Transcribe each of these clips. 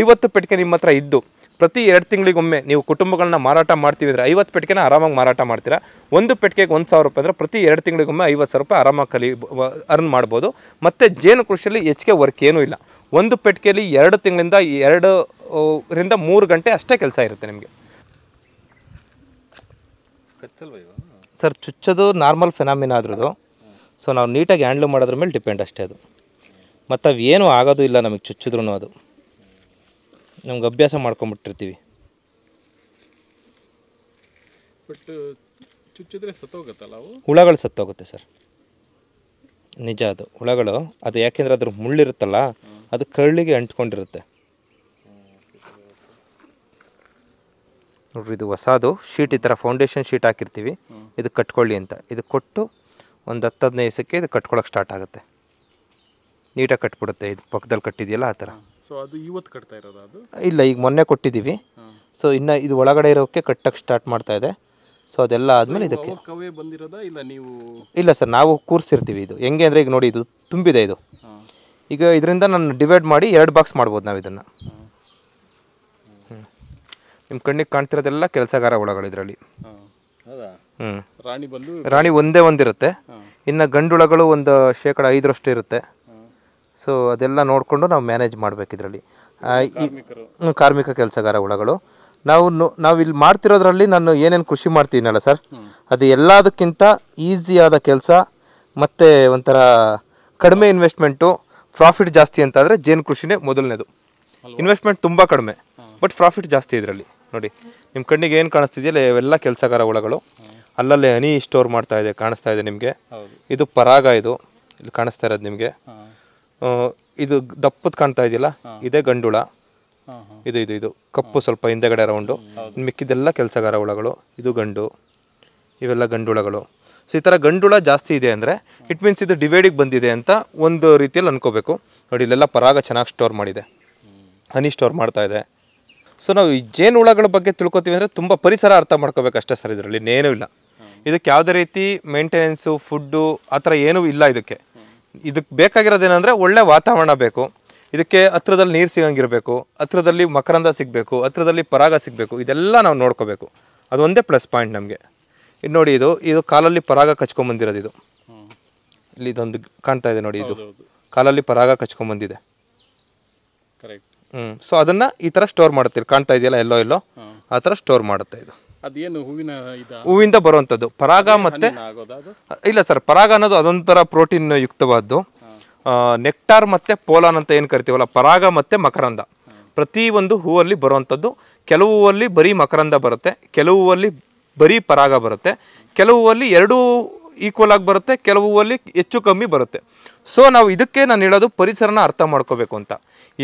ಐವತ್ತು ಪೆಟ್ಟಿಗೆ ನಿಮ್ಮ ಹತ್ರ ಇದ್ದು ಪ್ರತಿ ಎರಡು ತಿಂಗಳಿಗೊಮ್ಮೆ ನೀವು ಕುಟುಂಬಗಳನ್ನ ಮಾರಾಟ ಮಾಡ್ತೀವಿ ಅಂದರೆ ಐವತ್ತು ಪೆಟ್ಟಿಗೆನ ಆರಾಮಾಗಿ ಮಾರಾಟ ಮಾಡ್ತೀರಾ ಒಂದು ಪೆಟ್ಟಿಗೆಗೆ ಒಂದು ಸಾವಿರ ರೂಪಾಯಿ ಅಂದರೆ ಪ್ರತಿ ಎರಡು ತಿಂಗಳಿಗೊಮ್ಮೆ ಐವತ್ತು ಸಾವಿರ ರೂಪಾಯಿ ಆರಾಮಾಗಿ ಕಲಿ ಅರ್ನ್ ಮಾಡ್ಬೋದು ಮತ್ತು ಜೇನು ಕೃಷಿಯಲ್ಲಿ ಹೆಚ್ಚಿಗೆ ವರ್ಕ್ ಏನೂ ಇಲ್ಲ ಒಂದು ಪೆಟ್ಟಿಗೆಯಲ್ಲಿ ಎರಡು ತಿಂಗಳಿಂದ ಎರಡು ರಿಂದ ಮೂರು ಗಂಟೆ ಅಷ್ಟೇ ಕೆಲಸ ಇರುತ್ತೆ ನಿಮಗೆ ಸರ್ ಚುಚ್ಚೋದು ನಾರ್ಮಲ್ ಫೆನಾಮಿನ ಆದ್ರದ್ದು ಸೊ ನಾವು ನೀಟಾಗಿ ಹ್ಯಾಂಡ್ಲ್ ಮಾಡೋದ್ರ ಮೇಲೆ ಡಿಪೆಂಡ್ ಅಷ್ಟೇ ಅದು ಮತ್ತು ಅವು ಏನೂ ಆಗೋದು ಇಲ್ಲ ನಮಗೆ ಚುಚ್ಚಿದ್ರೂ ಅದು ನಮ್ಗೆ ಅಭ್ಯಾಸ ಮಾಡ್ಕೊಂಬಿಟ್ಟಿರ್ತೀವಿ ಹುಳಗಳು ಸತ್ತೋಗುತ್ತೆ ಸರ್ ನಿಜ ಅದು ಹುಳಗಳು ಅದು ಯಾಕೆಂದ್ರೆ ಅದ್ರ ಮುಳ್ಳಿರುತ್ತಲ್ಲ ಅದು ಕಳ್ಳಿಗೆ ಅಂಟ್ಕೊಂಡಿರುತ್ತೆ ನೋಡ್ರಿ ಇದು ಹೊಸದು ಶೀಟ್ ಈ ಥರ ಫೌಂಡೇಶನ್ ಶೀಟ್ ಹಾಕಿರ್ತೀವಿ ಇದು ಕಟ್ಕೊಳ್ಳಿ ಅಂತ ಇದು ಕೊಟ್ಟು ಒಂದು ಹತ್ತು ಹದಿನೈದು ದಿವಸಕ್ಕೆ ಇದು ಕಟ್ಕೊಳಕ್ಕೆ ಸ್ಟಾರ್ಟ್ ಆಗುತ್ತೆ ನೀಟಾಗಿ ಕಟ್ಬಿಡುತ್ತೆ ಇದು ಪಕ್ಕದಲ್ಲಿ ಕಟ್ಟಿದೆಯಲ್ಲ ಆ ಥರ ಸೊ ಅದು ಇವತ್ತು ಕಟ್ತಾ ಇರೋದು ಅದು ಇಲ್ಲ ಈಗ ಮೊನ್ನೆ ಕೊಟ್ಟಿದ್ದೀವಿ ಸೊ ಇನ್ನು ಇದು ಒಳಗಡೆ ಇರೋಕ್ಕೆ ಕಟ್ಟಕ್ಕೆ ಸ್ಟಾರ್ಟ್ ಮಾಡ್ತಾ ಇದೆ ಸೊ ಅದೆಲ್ಲ ಆದಮೇಲೆ ಇದಕ್ಕೆ ಬಂದಿರೋದಾ ಇಲ್ಲ ನೀವು ಇಲ್ಲ ಸರ್ ನಾವು ಕೂರಿಸಿರ್ತೀವಿ ಇದು ಹೆಂಗೆ ಅಂದರೆ ಈಗ ನೋಡಿ ಇದು ತುಂಬಿದೆ ಇದು ಈಗ ಇದರಿಂದ ನಾನು ಡಿವೈಡ್ ಮಾಡಿ ಎರಡು ಬಾಕ್ಸ್ ಮಾಡ್ಬೋದು ನಾವು ಇದನ್ನು ನಿಮ್ಮ ಕಣ್ಣಿಗೆ ಕಾಣ್ತಿರೋದೆಲ್ಲ ಕೆಲಸಗಾರ ಹುಳಗಳು ಇದರಲ್ಲಿ ಹ್ಞೂ ರಾಣಿ ಬಂದು ರಾಣಿ ಒಂದೇ ಒಂದಿರುತ್ತೆ ಇನ್ನು ಗಂಡುಳಗಳು ಒಂದು ಶೇಕಡ ಐದರಷ್ಟು ಇರುತ್ತೆ ಸೊ ಅದೆಲ್ಲ ನೋಡಿಕೊಂಡು ನಾವು ಮ್ಯಾನೇಜ್ ಮಾಡಬೇಕು ಇದರಲ್ಲಿ ಕಾರ್ಮಿಕ ಕೆಲಸಗಾರ ಹುಳಗಳು ನಾವು ನಾವು ಇಲ್ಲಿ ಮಾಡ್ತಿರೋದ್ರಲ್ಲಿ ನಾನು ಏನೇನು ಕೃಷಿ ಮಾಡ್ತೀನಲ್ಲ ಸರ್ ಅದು ಎಲ್ಲದಕ್ಕಿಂತ ಈಸಿಯಾದ ಕೆಲಸ ಮತ್ತು ಒಂಥರ ಕಡಿಮೆ ಇನ್ವೆಸ್ಟ್ಮೆಂಟು ಪ್ರಾಫಿಟ್ ಜಾಸ್ತಿ ಅಂತಂದರೆ ಜೇನು ಕೃಷಿನೇ ಮೊದಲನೇದು ಇನ್ವೆಸ್ಟ್ಮೆಂಟ್ ತುಂಬ ಕಡಿಮೆ ಬಟ್ ಪ್ರಾಫಿಟ್ ಜಾಸ್ತಿ ಇದರಲ್ಲಿ ನೋಡಿ ನಿಮ್ಮ ಕಣ್ಣಿಗೆ ಏನು ಕಾಣಿಸ್ತಿದೆಯಲ್ಲ ಇವೆಲ್ಲ ಕೆಲಸಗಾರ ಹುಳಗಳು ಅಲ್ಲಲ್ಲಿ ಹನಿ ಸ್ಟೋರ್ ಮಾಡ್ತಾ ಇದೆ ಕಾಣಿಸ್ತಾ ಇದೆ ನಿಮಗೆ ಇದು ಪರಾಗ ಇದು ಇಲ್ಲಿ ಕಾಣಿಸ್ತಾ ಇರೋದು ನಿಮಗೆ ಇದು ದಪ್ಪದ ಕಾಣ್ತಾ ಇದೆಯಲ್ಲ ಇದೇ ಗಂಡುಳ ಇದು ಇದು ಇದು ಕಪ್ಪು ಸ್ವಲ್ಪ ಹಿಂದೆಗಡೆ ರೌಂಡು ಮಿಕ್ಕಿದೆಲ್ಲ ಕೆಲಸಗಾರ ಹುಳಗಳು ಇದು ಗಂಡು ಇವೆಲ್ಲ ಗಂಡುಳಗಳು ಸೊ ಈ ಥರ ಗಂಡುಳ ಜಾಸ್ತಿ ಇದೆ ಅಂದರೆ ಇಟ್ ಮೀನ್ಸ್ ಇದು ಡಿವೈಡಿಗೆ ಬಂದಿದೆ ಅಂತ ಒಂದು ರೀತಿಯಲ್ಲಿ ಅನ್ಕೋಬೇಕು ನೋಡಿ ಇಲ್ಲೆಲ್ಲ ಪರಾಗ ಚೆನ್ನಾಗಿ ಸ್ಟೋರ್ ಮಾಡಿದೆ ಹನಿ ಸ್ಟೋರ್ ಮಾಡ್ತಾ ಇದೆ ಸೊ ನಾವು ಈ ಹುಳಗಳ ಬಗ್ಗೆ ತಿಳ್ಕೊತೀವಿ ಅಂದರೆ ತುಂಬ ಪರಿಸರ ಅರ್ಥ ಮಾಡ್ಕೋಬೇಕು ಅಷ್ಟೇ ಸರ್ ಇದರಲ್ಲಿ ಇನ್ನೇನೂ ಇಲ್ಲ ಇದಕ್ಕೆ ಯಾವುದೇ ರೀತಿ ಮೇಂಟೆನೆನ್ಸು ಫುಡ್ಡು ಆ ಥರ ಏನೂ ಇಲ್ಲ ಇದಕ್ಕೆ ಇದಕ್ಕೆ ಬೇಕಾಗಿರೋದೇನೆಂದರೆ ಒಳ್ಳೆ ವಾತಾವರಣ ಬೇಕು ಇದಕ್ಕೆ ಹತ್ರದಲ್ಲಿ ನೀರು ಸಿಗಂಗಿರಬೇಕು ಹತ್ರದಲ್ಲಿ ಮಕರಂದ ಸಿಗಬೇಕು ಹತ್ರದಲ್ಲಿ ಪರಾಗ ಸಿಗಬೇಕು ಇದೆಲ್ಲ ನಾವು ನೋಡ್ಕೋಬೇಕು ಅದೊಂದೇ ಪ್ಲಸ್ ಪಾಯಿಂಟ್ ನಮಗೆ ಇದು ನೋಡಿ ಇದು ಇದು ಕಾಲಲ್ಲಿ ಪರಾಗ ಕಚ್ಕೊಂಬಂದಿರೋದು ಇದು ಇಲ್ಲಿ ಇದೊಂದು ಕಾಣ್ತಾ ಇದೆ ನೋಡಿ ಇದು ಕಾಲಲ್ಲಿ ಪರಾಗ ಕಚ್ಕೊಂಬಂದಿದೆ ಹ್ಞೂ ಸೊ ಅದನ್ನು ಈ ಥರ ಸ್ಟೋರ್ ಮಾಡುತ್ತೆ ಕಾಣ್ತಾ ಇದೆಯಲ್ಲ ಎಲ್ಲೋ ಎಲ್ಲೋ ಆ ಥರ ಸ್ಟೋರ್ ಮಾಡುತ್ತೆ ಇದು ಹೂವಿಂದ ಬರುವಂಥದ್ದು ಪರಾಗ ಮತ್ತೆ ಇಲ್ಲ ಸರ್ ಪರಾಗ ಅನ್ನೋದು ಅದೊಂಥರ ಪ್ರೋಟೀನ್ ಯುಕ್ತವಾದ್ದು ನೆಕ್ಟಾರ್ ಮತ್ತೆ ಪೋಲಾನ್ ಅಂತ ಏನು ಕರಿತೀವಲ್ಲ ಪರಾಗ ಮತ್ತೆ ಮಕರಂದ ಪ್ರತಿ ಒಂದು ಹೂವಲ್ಲಿ ಬರುವಂಥದ್ದು ಕೆಲವು ಹೂವಲ್ಲಿ ಬರೀ ಮಕರಂದ ಬರುತ್ತೆ ಕೆಲವು ಹೂವಲ್ಲಿ ಬರೀ ಪರಾಗ ಬರುತ್ತೆ ಕೆಲವು ಹೂವಲ್ಲಿ ಎರಡೂ ಈಕ್ವಲ್ ಆಗಿ ಬರುತ್ತೆ ಕೆಲವು ಹೂವಲ್ಲಿ ಹೆಚ್ಚು ಕಮ್ಮಿ ಬರುತ್ತೆ ಸೊ ನಾವು ಇದಕ್ಕೆ ನಾನು ಹೇಳೋದು ಪರಿಸರನ ಅರ್ಥ ಮಾಡ್ಕೋಬೇಕು ಅಂತ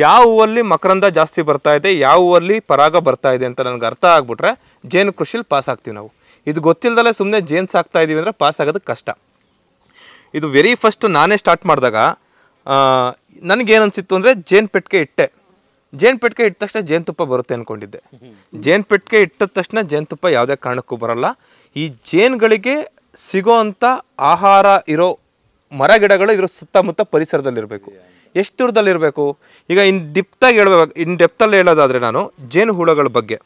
ಯಾವ ಹೂವಲ್ಲಿ ಮಕರಂದ ಜಾಸ್ತಿ ಬರ್ತಾ ಇದೆ ಯಾವ ಹೂವಲ್ಲಿ ಪರಾಗ ಬರ್ತಾ ಇದೆ ಅಂತ ನನಗೆ ಅರ್ಥ ಆಗ್ಬಿಟ್ರೆ ಜೇನು ಕೃಷಿಲಿ ಪಾಸ್ ಆಗ್ತೀವಿ ನಾವು ಇದು ಗೊತ್ತಿಲ್ಲದಲ್ಲೇ ಸುಮ್ಮನೆ ಜೇನು ಸಾಕ್ತಾ ಇದ್ದೀವಿ ಅಂದರೆ ಪಾಸ್ ಆಗೋದಕ್ಕೆ ಕಷ್ಟ ಇದು ವೆರಿ ಫಸ್ಟ್ ನಾನೇ ಸ್ಟಾರ್ಟ್ ಮಾಡಿದಾಗ ನನಗೇನು ಅನಿಸಿತ್ತು ಅಂದರೆ ಜೇನು ಪೆಟ್ಟಿಗೆ ಇಟ್ಟೆ ಜೇನು ಪೆಟ್ಟಿಗೆ ಇಟ್ಟ ತಕ್ಷಣ ಜೇನುತುಪ್ಪ ಬರುತ್ತೆ ಅಂದ್ಕೊಂಡಿದ್ದೆ ಜೇನು ಪೆಟ್ಟಿಗೆ ಇಟ್ಟ ತಕ್ಷಣ ಜೇನುತುಪ್ಪ ಯಾವುದೇ ಕಾರಣಕ್ಕೂ ಬರಲ್ಲ ಈ ಜೇನುಗಳಿಗೆ ಸಿಗೋ ಆಹಾರ ಇರೋ ಮರ ಗಿಡಗಳು ಇದ್ರ ಸುತ್ತಮುತ್ತ ಪರಿಸರದಲ್ಲಿರಬೇಕು ಎಷ್ಟು ದೂರದಲ್ಲಿರಬೇಕು ಈಗ ಇನ್ ಡಿಪ್ತಾಗಿ ಹೇಳಬೇಕು ಇನ್ ಡೆಪ್ತಲ್ಲಿ ಹೇಳೋದಾದರೆ ನಾನು ಜೇನು ಹುಳಗಳ ಬಗ್ಗೆ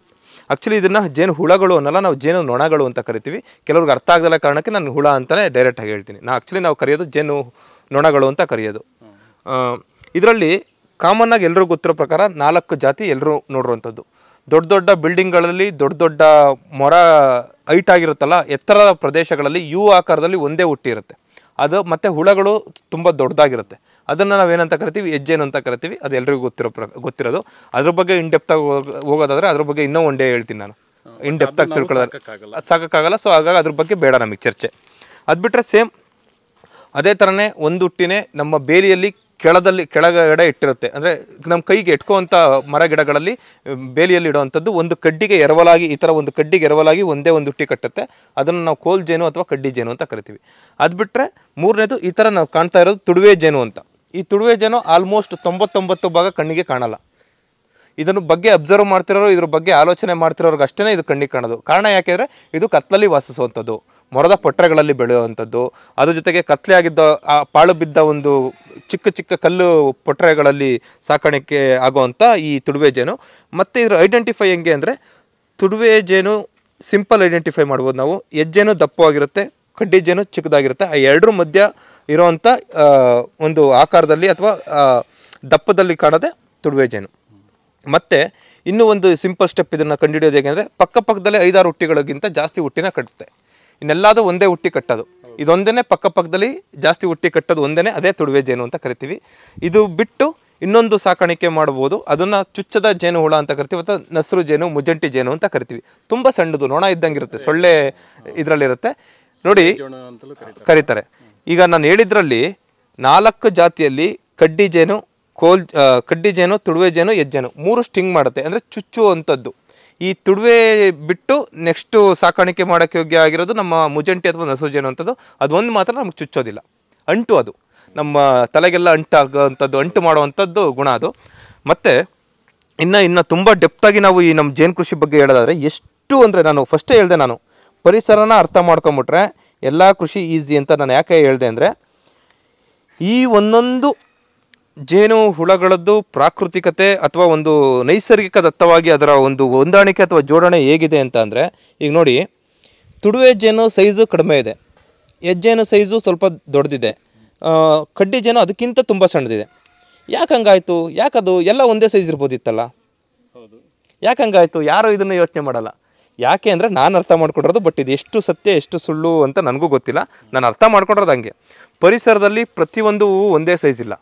ಆ್ಯಕ್ಚುಲಿ ಇದನ್ನು ಜೇನು ಹುಳಗಳು ಅನ್ನೋಲ್ಲ ನಾವು ಜೇನು ನೊಣಗಳು ಅಂತ ಕರಿತೀವಿ ಕೆಲವ್ರಿಗೆ ಅರ್ಥ ಆಗದಲ್ಲ ಕಾರಣಕ್ಕೆ ನಾನು ಹುಳ ಅಂತಲೇ ಡೈರೆಕ್ಟಾಗಿ ಹೇಳ್ತೀನಿ ನಾ ಆ್ಯಕ್ಚುಲಿ ನಾವು ಕರೆಯೋದು ಜೇನು ನೊಣಗಳು ಅಂತ ಕರೆಯೋದು ಇದರಲ್ಲಿ ಕಾಮನ್ನಾಗಿ ಎಲ್ಲರೂ ಗೊತ್ತಿರೋ ಪ್ರಕಾರ ನಾಲ್ಕು ಜಾತಿ ಎಲ್ಲರೂ ನೋಡಿರುವಂಥದ್ದು ದೊಡ್ಡ ದೊಡ್ಡ ಬಿಲ್ಡಿಂಗ್ಗಳಲ್ಲಿ ದೊಡ್ಡ ದೊಡ್ಡ ಮೊರ ಹೈಟ್ ಆಗಿರುತ್ತಲ್ಲ ಎತ್ತರದ ಪ್ರದೇಶಗಳಲ್ಲಿ ಯು ಆಕಾರದಲ್ಲಿ ಒಂದೇ ಹುಟ್ಟಿರುತ್ತೆ ಅದು ಮತ್ತು ಹುಳಗಳು ತುಂಬ ದೊಡ್ಡದಾಗಿರುತ್ತೆ ಅದನ್ನು ನಾವೇನಂತ ಕರಿತೀವಿ ಹೆಜ್ಜೇನು ಅಂತ ಕರಿತೀವಿ ಅದು ಎಲ್ರಿಗೂ ಗೊತ್ತಿರೋ ಪ್ರ ಗೊತ್ತಿರೋದು ಅದ್ರ ಬಗ್ಗೆ ಇನ್ ಡೆಪ್ತಾಗಿ ಹೋಗೋದಾದರೆ ಅದ್ರ ಬಗ್ಗೆ ಇನ್ನೂ ಒಂದೇ ಹೇಳ್ತೀನಿ ನಾನು ಇನ್ ಡೆಪ್ತಾಗಿ ತಿಳ್ಕೊಳ್ಳೋದು ಸಾಕಾಗಲ್ಲ ಸೊ ಹಾಗಾಗಿ ಅದ್ರ ಬಗ್ಗೆ ಬೇಡ ನಮಗೆ ಚರ್ಚೆ ಅದು ಬಿಟ್ಟರೆ ಸೇಮ್ ಅದೇ ಥರನೇ ಒಂದು ಹುಟ್ಟಿನೇ ನಮ್ಮ ಬೇಲಿಯಲ್ಲಿ ಕೆಳದಲ್ಲಿ ಕೆಳಗಡೆ ಇಟ್ಟಿರುತ್ತೆ ಅಂದರೆ ನಮ್ಮ ಕೈಗೆ ಎಟ್ಕೋವಂಥ ಮರ ಗಿಡಗಳಲ್ಲಿ ಬೇಲಿಯಲ್ಲಿ ಇಡುವಂಥದ್ದು ಒಂದು ಕಡ್ಡಿಗೆ ಎರವಲಾಗಿ ಈ ಥರ ಒಂದು ಕಡ್ಡಿಗೆ ಎರವಲಾಗಿ ಒಂದೇ ಒಂದು ಹುಟ್ಟಿ ಕಟ್ಟುತ್ತೆ ಅದನ್ನು ನಾವು ಕೋಲ್ ಜೇನು ಅಥವಾ ಕಡ್ಡಿ ಜೇನು ಅಂತ ಕರಿತೀವಿ ಅದು ಬಿಟ್ಟರೆ ಮೂರನೇದು ಈ ಥರ ನಾವು ಕಾಣ್ತಾ ಇರೋದು ತುಡುವೆ ಜೇನು ಅಂತ ಈ ತುಡುವೆ ಜೇನು ಆಲ್ಮೋಸ್ಟ್ ತೊಂಬತ್ತೊಂಬತ್ತು ಭಾಗ ಕಣ್ಣಿಗೆ ಕಾಣಲ್ಲ ಇದನ್ನು ಬಗ್ಗೆ ಅಬ್ಸರ್ವ್ ಮಾಡ್ತಿರೋರು ಇದ್ರ ಬಗ್ಗೆ ಆಲೋಚನೆ ಮಾಡ್ತಿರೋರ್ಗೆ ಅಷ್ಟೇ ಇದು ಕಣ್ಣಿಗೆ ಕಾಣೋದು ಕಾರಣ ಯಾಕೆಂದರೆ ಇದು ಕತ್ತಲಲ್ಲಿ ವಾಸಿಸುವಂಥದ್ದು ಮರದ ಪೊಟ್ಟರೆಗಳಲ್ಲಿ ಬೆಳೆಯುವಂಥದ್ದು ಅದ್ರ ಜೊತೆಗೆ ಕತ್ಲೆ ಆಗಿದ್ದ ಆ ಪಾಳು ಬಿದ್ದ ಒಂದು ಚಿಕ್ಕ ಚಿಕ್ಕ ಕಲ್ಲು ಪೊಟ್ರೆಗಳಲ್ಲಿ ಸಾಕಾಣಿಕೆ ಆಗುವಂಥ ಈ ತುಡುವೆ ಜೇನು ಮತ್ತು ಇದರ ಐಡೆಂಟಿಫೈ ಹೆಂಗೆ ಅಂದರೆ ತುಡುವೆ ಜೇನು ಸಿಂಪಲ್ ಐಡೆಂಟಿಫೈ ಮಾಡ್ಬೋದು ನಾವು ಹೆಜ್ಜೇನು ದಪ್ಪವಾಗಿರುತ್ತೆ ಕಡ್ಡಿ ಜೇನು ಚಿಕ್ಕದಾಗಿರುತ್ತೆ ಆ ಎರಡರ ಮಧ್ಯ ಇರೋವಂಥ ಒಂದು ಆಕಾರದಲ್ಲಿ ಅಥವಾ ದಪ್ಪದಲ್ಲಿ ಕಾಣದೆ ತುಡುವೆ ಜೇನು ಮತ್ತು ಇನ್ನೂ ಒಂದು ಸಿಂಪಲ್ ಸ್ಟೆಪ್ ಇದನ್ನು ಕಂಡುಹಿಡಿಯೋದು ಹೇಗೆ ಅಂದರೆ ಪಕ್ಕ ಪಕ್ಕದಲ್ಲೇ ಐದಾರು ಹುಟ್ಟಿಗಳಿಗಿಂತ ಜಾಸ್ತಿ ಹುಟ್ಟಿನ ಕಟ್ಟುತ್ತೆ ಇನ್ನೆಲ್ಲಾದರೂ ಒಂದೇ ಹುಟ್ಟಿ ಕಟ್ಟೋದು ಇದೊಂದೇ ಪಕ್ಕ ಪಕ್ಕದಲ್ಲಿ ಜಾಸ್ತಿ ಹುಟ್ಟಿ ಕಟ್ಟೋದು ಒಂದೇ ಅದೇ ತುಡುವೆ ಜೇನು ಅಂತ ಕರಿತೀವಿ ಇದು ಬಿಟ್ಟು ಇನ್ನೊಂದು ಸಾಕಾಣಿಕೆ ಮಾಡ್ಬೋದು ಅದನ್ನು ಚುಚ್ಚದ ಜೇನು ಹುಳ ಅಂತ ಕರಿತೀವಿ ಅಥವಾ ನಸರು ಜೇನು ಮುಜಂಟಿ ಜೇನು ಅಂತ ಕರಿತೀವಿ ತುಂಬ ಸಣ್ಣದು ನೋಣ ಇದ್ದಂಗೆ ಇರುತ್ತೆ ಸೊಳ್ಳೆ ಇದರಲ್ಲಿರುತ್ತೆ ನೋಡಿ ಕರೀತಾರೆ ಈಗ ನಾನು ಹೇಳಿದ್ರಲ್ಲಿ ನಾಲ್ಕು ಜಾತಿಯಲ್ಲಿ ಕಡ್ಡಿ ಜೇನು ಕೋಲ್ ಕಡ್ಡಿ ಜೇನು ತುಡುವೆ ಜೇನು ಎಜ್ಜೇನು ಮೂರು ಸ್ಟಿಂಗ್ ಮಾಡುತ್ತೆ ಅಂದರೆ ಚುಚ್ಚುವಂಥದ್ದು ಈ ತುಡುವೆ ಬಿಟ್ಟು ನೆಕ್ಸ್ಟು ಸಾಕಾಣಿಕೆ ಮಾಡೋಕ್ಕೆ ಯೋಗ್ಯ ಆಗಿರೋದು ನಮ್ಮ ಮುಜಂಟಿ ಅಥವಾ ನಸು ಜೇನು ಅಂಥದ್ದು ಅದೊಂದು ಮಾತ್ರ ನಮ್ಗೆ ಚುಚ್ಚೋದಿಲ್ಲ ಅಂಟು ಅದು ನಮ್ಮ ತಲೆಗೆಲ್ಲ ಅಂಥದ್ದು ಅಂಟು ಮಾಡುವಂಥದ್ದು ಗುಣ ಅದು ಮತ್ತು ಇನ್ನು ಇನ್ನು ತುಂಬ ಡೆಪ್ತಾಗಿ ನಾವು ಈ ನಮ್ಮ ಜೇನು ಕೃಷಿ ಬಗ್ಗೆ ಹೇಳೋದಾದರೆ ಎಷ್ಟು ಅಂದರೆ ನಾನು ಫಸ್ಟೇ ಹೇಳಿದೆ ನಾನು ಪರಿಸರನ ಅರ್ಥ ಮಾಡ್ಕೊಂಬಿಟ್ರೆ ಎಲ್ಲ ಕೃಷಿ ಈಸಿ ಅಂತ ನಾನು ಯಾಕೆ ಹೇಳಿದೆ ಅಂದರೆ ಈ ಒಂದೊಂದು ಜೇನು ಹುಳಗಳದ್ದು ಪ್ರಾಕೃತಿಕತೆ ಅಥವಾ ಒಂದು ನೈಸರ್ಗಿಕ ದತ್ತವಾಗಿ ಅದರ ಒಂದು ಹೊಂದಾಣಿಕೆ ಅಥವಾ ಜೋಡಣೆ ಹೇಗಿದೆ ಅಂತ ಅಂದರೆ ಈಗ ನೋಡಿ ತುಡುವೆ ಜೇನು ಸೈಜು ಕಡಿಮೆ ಇದೆ ಹೆಜ್ಜೇನು ಸೈಜು ಸ್ವಲ್ಪ ದೊಡ್ಡದಿದೆ ಕಡ್ಡಿ ಜೇನು ಅದಕ್ಕಿಂತ ತುಂಬ ಸಣ್ಣದಿದೆ ಯಾಕೆ ಹಂಗಾಯಿತು ಯಾಕದು ಎಲ್ಲ ಒಂದೇ ಸೈಜ್ ಇರ್ಬೋದಿತ್ತಲ್ಲ ಹೌದು ಯಾಕೆ ಹಂಗಾಯಿತು ಯಾರು ಇದನ್ನು ಯೋಚನೆ ಮಾಡಲ್ಲ ಯಾಕೆ ಅಂದರೆ ನಾನು ಅರ್ಥ ಮಾಡ್ಕೊಂಡಿರೋದು ಬಟ್ ಇದು ಎಷ್ಟು ಸತ್ಯ ಎಷ್ಟು ಸುಳ್ಳು ಅಂತ ನನಗೂ ಗೊತ್ತಿಲ್ಲ ನಾನು ಅರ್ಥ ಮಾಡ್ಕೊಂಡಿರೋದು ಹಂಗೆ ಪರಿಸರದಲ್ಲಿ ಪ್ರತಿಯೊಂದು ಒಂದೇ ಸೈಜ್ ಇಲ್ಲ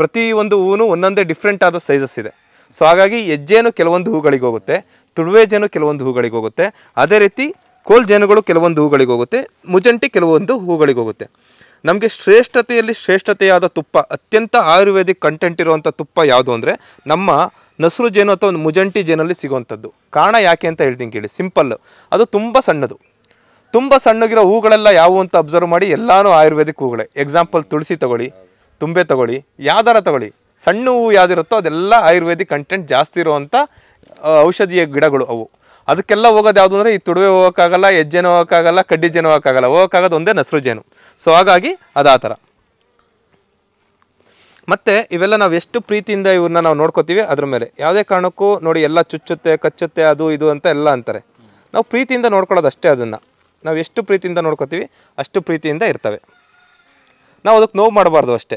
ಪ್ರತಿ ಒಂದು ಹೂವು ಒಂದೊಂದೇ ಡಿಫ್ರೆಂಟ್ ಆದ ಸೈಜಸ್ ಇದೆ ಸೊ ಹಾಗಾಗಿ ಹೆಜ್ಜೆನು ಕೆಲವೊಂದು ಹೂಗಳಿಗೆ ಹೋಗುತ್ತೆ ತುಳುವೆ ಕೆಲವೊಂದು ಹೂಗಳಿಗೋಗುತ್ತೆ ಹೋಗುತ್ತೆ ಅದೇ ರೀತಿ ಕೋಲ್ ಜೇನುಗಳು ಕೆಲವೊಂದು ಹೂಗಳಿಗೋಗುತ್ತೆ ಹೋಗುತ್ತೆ ಮುಜಂಟಿ ಕೆಲವೊಂದು ಹೂಗಳಿಗೋಗುತ್ತೆ ಹೋಗುತ್ತೆ ನಮಗೆ ಶ್ರೇಷ್ಠತೆಯಲ್ಲಿ ಶ್ರೇಷ್ಠತೆಯಾದ ತುಪ್ಪ ಅತ್ಯಂತ ಆಯುರ್ವೇದಿಕ್ ಕಂಟೆಂಟ್ ಇರುವಂಥ ತುಪ್ಪ ಯಾವುದು ಅಂದರೆ ನಮ್ಮ ನಸರು ಜೇನು ಅಥವಾ ಒಂದು ಮುಜಂಟಿ ಜೇನಲ್ಲಿ ಸಿಗುವಂಥದ್ದು ಕಾರಣ ಯಾಕೆ ಅಂತ ಹೇಳ್ತೀನಿ ಕೇಳಿ ಸಿಂಪಲ್ಲು ಅದು ತುಂಬ ಸಣ್ಣದು ತುಂಬ ಸಣ್ಣಗಿರೋ ಹೂಗಳೆಲ್ಲ ಯಾವುವು ಅಂತ ಅಬ್ಸರ್ವ್ ಮಾಡಿ ಎಲ್ಲಾನು ಆಯುರ್ವೇದಿಕ್ ಹೂಗಳೇ ಎಕ್ಸಾಂಪಲ್ ತುಳಸಿ ತಗೊಳ್ಳಿ ತುಂಬೆ ತಗೊಳ್ಳಿ ಯಾವ್ದಾರ ತಗೊಳ್ಳಿ ಸಣ್ಣ ಹೂವು ಯಾವುದಿರುತ್ತೋ ಅದೆಲ್ಲ ಆಯುರ್ವೇದಿಕ್ ಕಂಟೆಂಟ್ ಜಾಸ್ತಿ ಇರುವಂಥ ಔಷಧೀಯ ಗಿಡಗಳು ಅವು ಅದಕ್ಕೆಲ್ಲ ಹೋಗೋದು ಯಾವುದು ಅಂದರೆ ಈ ತುಡುವೆ ಹೋಗೋಕ್ಕಾಗಲ್ಲ ಹೆಜ್ಜೆನೂ ಹೋಗೋಕ್ಕಾಗಲ್ಲ ಕಡ್ಡಿ ಜೇನು ಹೋಗೋಕ್ಕಾಗಲ್ಲ ಹೋಗೋಕ್ಕಾಗೋದು ಒಂದೇ ನಸರು ಜೇನು ಸೊ ಹಾಗಾಗಿ ಅದು ಆ ಥರ ಮತ್ತು ಇವೆಲ್ಲ ನಾವು ಎಷ್ಟು ಪ್ರೀತಿಯಿಂದ ಇವ್ರನ್ನ ನಾವು ನೋಡ್ಕೋತೀವಿ ಅದ್ರ ಮೇಲೆ ಯಾವುದೇ ಕಾರಣಕ್ಕೂ ನೋಡಿ ಎಲ್ಲ ಚುಚ್ಚುತ್ತೆ ಕಚ್ಚುತ್ತೆ ಅದು ಇದು ಅಂತ ಎಲ್ಲ ಅಂತಾರೆ ನಾವು ಪ್ರೀತಿಯಿಂದ ನೋಡ್ಕೊಳ್ಳೋದು ಅಷ್ಟೇ ಅದನ್ನು ನಾವು ಎಷ್ಟು ಪ್ರೀತಿಯಿಂದ ನೋಡ್ಕೋತೀವಿ ಅಷ್ಟು ಪ್ರೀತಿಯಿಂದ ಇರ್ತವೆ ನಾವು ಅದಕ್ಕೆ ನೋವು ಮಾಡಬಾರ್ದು ಅಷ್ಟೇ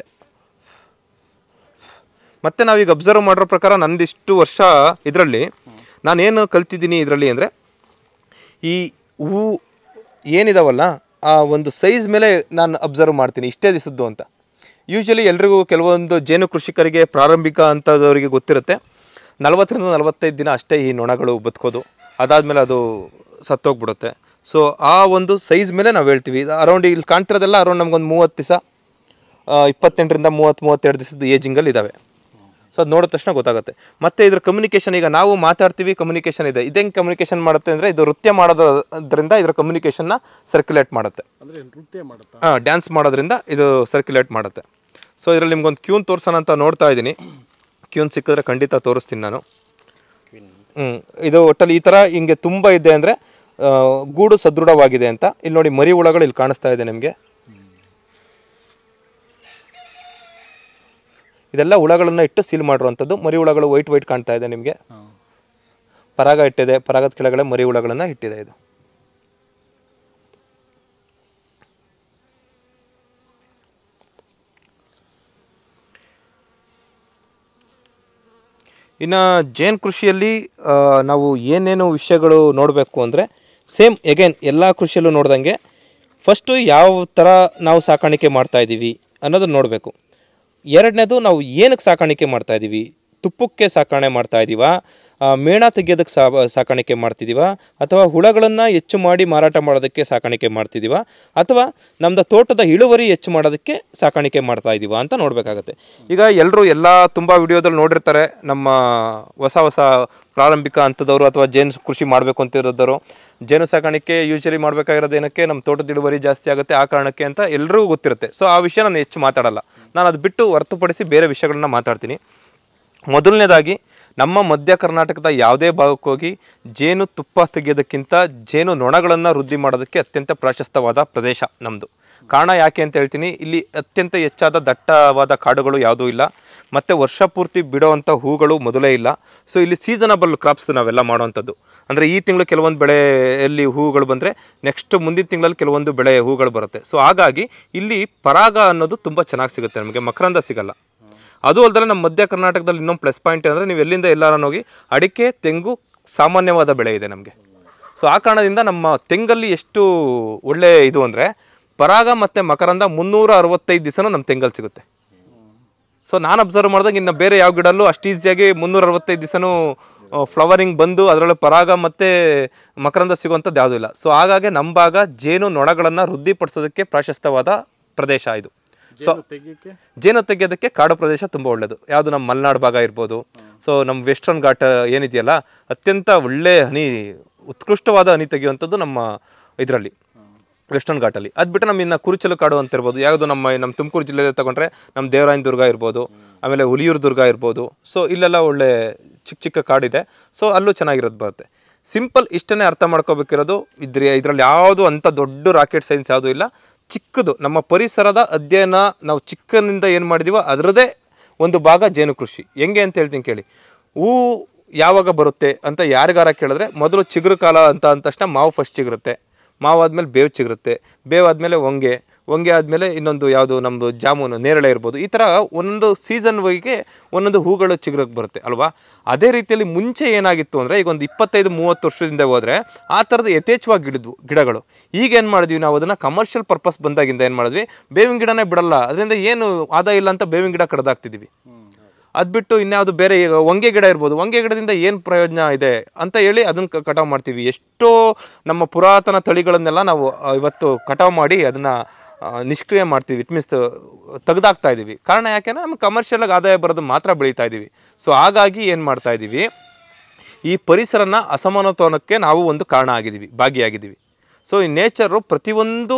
ಮತ್ತೆ ನಾವೀಗ ಅಬ್ಸರ್ವ್ ಮಾಡಿರೋ ಪ್ರಕಾರ ನಂದಿಷ್ಟು ವರ್ಷ ಇದರಲ್ಲಿ ನಾನೇನು ಕಲ್ತಿದ್ದೀನಿ ಇದರಲ್ಲಿ ಅಂದರೆ ಈ ಹೂ ಏನಿದಾವಲ್ಲ ಆ ಒಂದು ಸೈಜ್ ಮೇಲೆ ನಾನು ಅಬ್ಸರ್ವ್ ಮಾಡ್ತೀನಿ ಇಷ್ಟೇ ದಿಸದ್ದು ಅಂತ ಯೂಶ್ವಲಿ ಎಲ್ರಿಗೂ ಕೆಲವೊಂದು ಜೇನು ಕೃಷಿಕರಿಗೆ ಪ್ರಾರಂಭಿಕ ಅಂಥದವರಿಗೆ ಗೊತ್ತಿರುತ್ತೆ ನಲವತ್ತರಿಂದ ನಲವತ್ತೈದು ದಿನ ಅಷ್ಟೇ ಈ ನೊಣಗಳು ಬದುಕೋದು ಅದಾದಮೇಲೆ ಅದು ಸತ್ತೋಗ್ಬಿಡುತ್ತೆ ಸೊ ಆ ಒಂದು ಸೈಜ್ ಮೇಲೆ ನಾವು ಹೇಳ್ತೀವಿ ಅರೌಂಡ್ ಇಲ್ಲಿ ಕಾಣ್ತಿರೋದೆಲ್ಲ ಅರೌಂಡ್ ನಮಗೊಂದು ಮೂವತ್ತು ದಿವಸ ಇಪ್ಪತ್ತೆಂಟರಿಂದ ಮೂವತ್ತು ಮೂವತ್ತೆರಡು ದಿವಸದ ಏಜಿಂಗಲ್ಲಿ ಇದ್ದಾವೆ ಸೊ ಅದು ನೋಡಿದ ತಕ್ಷಣ ಗೊತ್ತಾಗುತ್ತೆ ಮತ್ತು ಇದ್ರ ಕಮ್ಯುನಿಕೇಷನ್ ಈಗ ನಾವು ಮಾತಾಡ್ತೀವಿ ಕಮ್ಯುನಿಕೇಷನ್ ಇದೆ ಹೆಂಗೆ ಕಮ್ಯುನಿಕೇಶನ್ ಮಾಡುತ್ತೆ ಅಂದರೆ ಇದು ನೃತ್ಯ ಮಾಡೋದ್ರಿಂದ ಇದರ ಕಮ್ಯುನಿಕೇಷನ್ನ ಸರ್ಕ್ಯುಲೇಟ್ ಮಾಡುತ್ತೆ ಮಾಡುತ್ತೆ ಹಾಂ ಡ್ಯಾನ್ಸ್ ಮಾಡೋದ್ರಿಂದ ಇದು ಸರ್ಕ್ಯುಲೇಟ್ ಮಾಡುತ್ತೆ ಸೊ ಇದರಲ್ಲಿ ನಿಮ್ಗೊಂದು ಕ್ಯೂನ್ ತೋರಿಸೋಣ ಅಂತ ನೋಡ್ತಾ ಇದ್ದೀನಿ ಕ್ಯೂನ್ ಸಿಕ್ಕಿದ್ರೆ ಖಂಡಿತ ತೋರಿಸ್ತೀನಿ ನಾನು ಹ್ಞೂ ಇದು ಒಟ್ಟಲ್ಲಿ ಈ ಥರ ಹಿಂಗೆ ತುಂಬ ಇದೆ ಅಂದರೆ ಗೂಡು ಸದೃಢವಾಗಿದೆ ಅಂತ ಇಲ್ಲಿ ನೋಡಿ ಮರಿ ಹುಳಗಳು ಇಲ್ಲಿ ಕಾಣಿಸ್ತಾ ಇದೆ ನಿಮಗೆ ಇದೆಲ್ಲ ಹುಳಗಳನ್ನ ಇಟ್ಟು ಸೀಲ್ ಮಾಡಿರುವಂಥದ್ದು ಮರಿ ಹುಳಗಳು ವೈಟ್ ವೈಟ್ ಕಾಣ್ತಾ ಇದೆ ನಿಮಗೆ ಪರಾಗ ಇಟ್ಟಿದೆ ಪರಾಗದ ಕೆಳಗಡೆ ಮರಿ ಹುಳಗಳನ್ನ ಇಟ್ಟಿದೆ ಇದು ಇನ್ನು ಜೇನು ಕೃಷಿಯಲ್ಲಿ ನಾವು ಏನೇನು ವಿಷಯಗಳು ನೋಡಬೇಕು ಅಂದರೆ ಸೇಮ್ ಎಗೇನ್ ಎಲ್ಲ ಕೃಷಿಯಲ್ಲೂ ನೋಡ್ದಂಗೆ ಫಸ್ಟು ಯಾವ ಥರ ನಾವು ಸಾಕಾಣಿಕೆ ಮಾಡ್ತಾಯಿದ್ದೀವಿ ಅನ್ನೋದನ್ನು ನೋಡಬೇಕು ಎರಡನೇದು ನಾವು ಏನಕ್ಕೆ ಸಾಕಾಣಿಕೆ ಮಾಡ್ತಾ ಇದ್ದೀವಿ ತುಪ್ಪಕ್ಕೆ ಸಾಕಾಣೆ ಮಾಡ್ತಾ ಇದ್ದೀವ ಮೇಣ ತೆಗೆಯೋದಕ್ಕೆ ಸಾ ಸಾಕಾಣಿಕೆ ಮಾಡ್ತಿದ್ದೀವ ಅಥವಾ ಹುಳಗಳನ್ನು ಹೆಚ್ಚು ಮಾಡಿ ಮಾರಾಟ ಮಾಡೋದಕ್ಕೆ ಸಾಕಾಣಿಕೆ ಮಾಡ್ತಿದ್ದೀವ ಅಥವಾ ನಮ್ಮದು ತೋಟದ ಇಳುವರಿ ಹೆಚ್ಚು ಮಾಡೋದಕ್ಕೆ ಸಾಕಾಣಿಕೆ ಮಾಡ್ತಾ ಇದ್ದೀವ ಅಂತ ನೋಡಬೇಕಾಗತ್ತೆ ಈಗ ಎಲ್ಲರೂ ಎಲ್ಲ ತುಂಬ ವಿಡಿಯೋದಲ್ಲಿ ನೋಡಿರ್ತಾರೆ ನಮ್ಮ ಹೊಸ ಹೊಸ ಪ್ರಾರಂಭಿಕ ಹಂತದವರು ಅಥವಾ ಜೇನು ಕೃಷಿ ಮಾಡಬೇಕು ಅಂತ ಜೇನು ಸಾಕಾಣಿಕೆ ಯೂಶಲಿ ಮಾಡಬೇಕಾಗಿರೋದು ಏನಕ್ಕೆ ನಮ್ಮ ತೋಟದ ಇಳುವರಿ ಜಾಸ್ತಿ ಆಗುತ್ತೆ ಆ ಕಾರಣಕ್ಕೆ ಅಂತ ಎಲ್ಲರಿಗೂ ಗೊತ್ತಿರುತ್ತೆ ಸೊ ಆ ವಿಷಯ ನಾನು ಹೆಚ್ಚು ಮಾತಾಡಲ್ಲ ನಾನು ಅದು ಬಿಟ್ಟು ಹೊರತುಪಡಿಸಿ ಬೇರೆ ವಿಷಯಗಳನ್ನ ಮಾತಾಡ್ತೀನಿ ಮೊದಲನೇದಾಗಿ ನಮ್ಮ ಮಧ್ಯ ಕರ್ನಾಟಕದ ಯಾವುದೇ ಭಾಗಕ್ಕೋಗಿ ಜೇನು ತುಪ್ಪ ತೆಗೆಯೋದಕ್ಕಿಂತ ಜೇನು ನೊಣಗಳನ್ನು ವೃದ್ಧಿ ಮಾಡೋದಕ್ಕೆ ಅತ್ಯಂತ ಪ್ರಶಸ್ತವಾದ ಪ್ರದೇಶ ನಮ್ಮದು ಕಾರಣ ಯಾಕೆ ಅಂತ ಹೇಳ್ತೀನಿ ಇಲ್ಲಿ ಅತ್ಯಂತ ಹೆಚ್ಚಾದ ದಟ್ಟವಾದ ಕಾಡುಗಳು ಯಾವುದೂ ಇಲ್ಲ ಮತ್ತು ವರ್ಷ ಪೂರ್ತಿ ಬಿಡುವಂಥ ಹೂಗಳು ಮೊದಲೇ ಇಲ್ಲ ಸೊ ಇಲ್ಲಿ ಸೀಸನಬಲ್ ಕ್ರಾಪ್ಸ್ ನಾವೆಲ್ಲ ಮಾಡೋವಂಥದ್ದು ಅಂದರೆ ಈ ತಿಂಗಳು ಕೆಲವೊಂದು ಬೆಳೆಯಲ್ಲಿ ಹೂಗಳು ಬಂದರೆ ನೆಕ್ಸ್ಟ್ ಮುಂದಿನ ತಿಂಗಳಲ್ಲಿ ಕೆಲವೊಂದು ಬೆಳೆ ಹೂಗಳು ಬರುತ್ತೆ ಸೊ ಹಾಗಾಗಿ ಇಲ್ಲಿ ಪರಾಗ ಅನ್ನೋದು ತುಂಬ ಚೆನ್ನಾಗಿ ಸಿಗುತ್ತೆ ನಮಗೆ ಮಕರಂದ ಸಿಗಲ್ಲ ಅದು ಅಲ್ಲದೆ ನಮ್ಮ ಮಧ್ಯ ಕರ್ನಾಟಕದಲ್ಲಿ ಇನ್ನೊಂದು ಪ್ಲಸ್ ಪಾಯಿಂಟ್ ಅಂದರೆ ನೀವು ಎಲ್ಲಿಂದ ಎಲ್ಲಾರನ್ನ ಹೋಗಿ ಅಡಿಕೆ ತೆಂಗು ಸಾಮಾನ್ಯವಾದ ಬೆಳೆ ಇದೆ ನಮಗೆ ಸೊ ಆ ಕಾರಣದಿಂದ ನಮ್ಮ ತೆಂಗಲ್ಲಿ ಎಷ್ಟು ಒಳ್ಳೆ ಇದು ಅಂದರೆ ಪರಾಗ ಮತ್ತು ಮಕರಂದ ಮುನ್ನೂರ ಅರವತ್ತೈದು ದಿವಸನೂ ನಮ್ಮ ತೆಂಗಲ್ಲಿ ಸಿಗುತ್ತೆ ಸೊ ನಾನು ಅಬ್ಸರ್ವ್ ಮಾಡಿದಾಗ ಇನ್ನು ಬೇರೆ ಯಾವ ಗಿಡಲ್ಲೂ ಅಷ್ಟು ಈಸಿಯಾಗಿ ಮುನ್ನೂರ ಅರವತ್ತೈದು ದಿವಸನೂ ಫ್ಲವರಿಂಗ್ ಬಂದು ಅದರೊಳಗೆ ಪರಾಗ ಮತ್ತು ಮಕರಂದ ಸಿಗುವಂಥದ್ದು ಯಾವುದೂ ಇಲ್ಲ ಸೊ ಹಾಗಾಗಿ ನಮ್ಮ ಭಾಗ ಜೇನು ನೊಣಗಳನ್ನು ವೃದ್ಧಿಪಡಿಸೋದಕ್ಕೆ ಪ್ರಾಶಸ್ತ್ಯವಾದ ಪ್ರದೇಶ ಇದು ಸೊ ಜೇನು ತೆಗೆಯೋದಕ್ಕೆ ಕಾಡು ಪ್ರದೇಶ ತುಂಬ ಒಳ್ಳೆಯದು ಯಾವುದು ನಮ್ಮ ಮಲೆನಾಡು ಭಾಗ ಇರ್ಬೋದು ಸೊ ನಮ್ಮ ವೆಸ್ಟರ್ನ್ ಘಾಟ್ ಏನಿದೆಯಲ್ಲ ಅತ್ಯಂತ ಒಳ್ಳೆ ಹನಿ ಉತ್ಕೃಷ್ಟವಾದ ಹನಿ ತೆಗೆಯುವಂಥದ್ದು ನಮ್ಮ ಇದರಲ್ಲಿ ವೆಸ್ಟರ್ನ್ ಘಾಟಲ್ಲಿ ಅದು ಬಿಟ್ಟು ನಮ್ಮ ಇನ್ನು ಕುರುಚಲು ಕಾಡು ಅಂತ ಇರ್ಬೋದು ಯಾವುದು ನಮ್ಮ ನಮ್ಮ ತುಮಕೂರು ಜಿಲ್ಲೆಯಲ್ಲಿ ತಗೊಂಡ್ರೆ ನಮ್ಮ ದೇವರಾಯನ ದುರ್ಗ ಇರ್ಬೋದು ಆಮೇಲೆ ಹುಲಿಯೂರು ದುರ್ಗ ಇರ್ಬೋದು ಸೊ ಇಲ್ಲೆಲ್ಲ ಒಳ್ಳೆ ಚಿಕ್ಕ ಚಿಕ್ಕ ಕಾಡಿದೆ ಸೊ ಅಲ್ಲೂ ಚೆನ್ನಾಗಿರೋದು ಬರುತ್ತೆ ಸಿಂಪಲ್ ಇಷ್ಟನ್ನೇ ಅರ್ಥ ಮಾಡ್ಕೋಬೇಕಿರೋದು ಇದ್ರ ಇದರಲ್ಲಿ ಯಾವುದು ಅಂಥ ದೊಡ್ಡ ರಾಕೆಟ್ ಸೈನ್ಸ್ ಯಾವುದೂ ಇಲ್ಲ ಚಿಕ್ಕದು ನಮ್ಮ ಪರಿಸರದ ಅಧ್ಯಯನ ನಾವು ಚಿಕ್ಕನಿಂದ ಏನು ಮಾಡಿದೀವೋ ಅದರದೇ ಒಂದು ಭಾಗ ಜೇನು ಕೃಷಿ ಹೆಂಗೆ ಅಂತ ಹೇಳ್ತೀನಿ ಕೇಳಿ ಹೂ ಯಾವಾಗ ಬರುತ್ತೆ ಅಂತ ಯಾರಿಗಾರ ಕೇಳಿದ್ರೆ ಮೊದಲು ಚಿಗುರು ಕಾಲ ಅಂತ ಅಂದ ತಕ್ಷಣ ಮಾವು ಫಸ್ಟ್ ಚಿಗುರುತ್ತೆ ಮಾವು ಆದಮೇಲೆ ಬೇವು ಚಿಗುರುತ್ತೆ ಬೇವು ಆದಮೇಲೆ ಹೊಂಗೆ ಹೊಂಗೆ ಆದಮೇಲೆ ಇನ್ನೊಂದು ಯಾವುದು ನಮ್ಮದು ಜಾಮೂನು ನೇರಳೆ ಇರ್ಬೋದು ಈ ಥರ ಒಂದೊಂದು ಸೀಸನ್ ವೈಗೆ ಒಂದೊಂದು ಹೂಗಳು ಚಿಗುರಕ್ಕೆ ಬರುತ್ತೆ ಅಲ್ವಾ ಅದೇ ರೀತಿಯಲ್ಲಿ ಮುಂಚೆ ಏನಾಗಿತ್ತು ಅಂದರೆ ಈಗ ಒಂದು ಇಪ್ಪತ್ತೈದು ಮೂವತ್ತು ವರ್ಷದಿಂದ ಹೋದರೆ ಆ ಥರದ ಯಥೇಚ್ಛವಾಗಿ ಗಿಡದ್ವು ಗಿಡಗಳು ಈಗ ಏನು ಮಾಡಿದ್ವಿ ನಾವು ಅದನ್ನು ಕಮರ್ಷಿಯಲ್ ಪರ್ಪಸ್ ಬಂದಾಗಿಂದ ಏನು ಮಾಡಿದ್ವಿ ಬೇವಿನ ಗಿಡನೇ ಬಿಡಲ್ಲ ಅದರಿಂದ ಏನು ಆದಾಯ ಇಲ್ಲ ಅಂತ ಬೇವಿನ ಗಿಡ ಕಡ್ದಾಕ್ತಿದ್ವಿ ಅದು ಬಿಟ್ಟು ಇನ್ಯಾವುದು ಬೇರೆ ಈಗ ಹೊಂಗೆ ಗಿಡ ಇರ್ಬೋದು ಹೊಂಗೆ ಗಿಡದಿಂದ ಏನು ಪ್ರಯೋಜನ ಇದೆ ಅಂತ ಹೇಳಿ ಅದನ್ನು ಕಟಾವು ಮಾಡ್ತೀವಿ ಎಷ್ಟೋ ನಮ್ಮ ಪುರಾತನ ತಳಿಗಳನ್ನೆಲ್ಲ ನಾವು ಇವತ್ತು ಕಟಾವು ಮಾಡಿ ಅದನ್ನು ನಿಷ್ಕ್ರಿಯ ಮಾಡ್ತೀವಿ ಇಟ್ ಮೀನ್ಸ್ ತೆಗ್ದಾಕ್ತಾ ಇದ್ದೀವಿ ಕಾರಣ ಯಾಕೆಂದರೆ ನಮ್ಮ ಕಮರ್ಷಿಯಲಾಗಿ ಆದಾಯ ಬರೋದು ಮಾತ್ರ ಬೆಳೀತಾ ಇದ್ದೀವಿ ಸೊ ಹಾಗಾಗಿ ಏನು ಮಾಡ್ತಾ ಇದ್ದೀವಿ ಈ ಪರಿಸರನ ಅಸಮಾನತೋನಕ್ಕೆ ನಾವು ಒಂದು ಕಾರಣ ಆಗಿದ್ದೀವಿ ಭಾಗಿಯಾಗಿದ್ದೀವಿ ಸೊ ಈ ನೇಚರು ಪ್ರತಿಯೊಂದು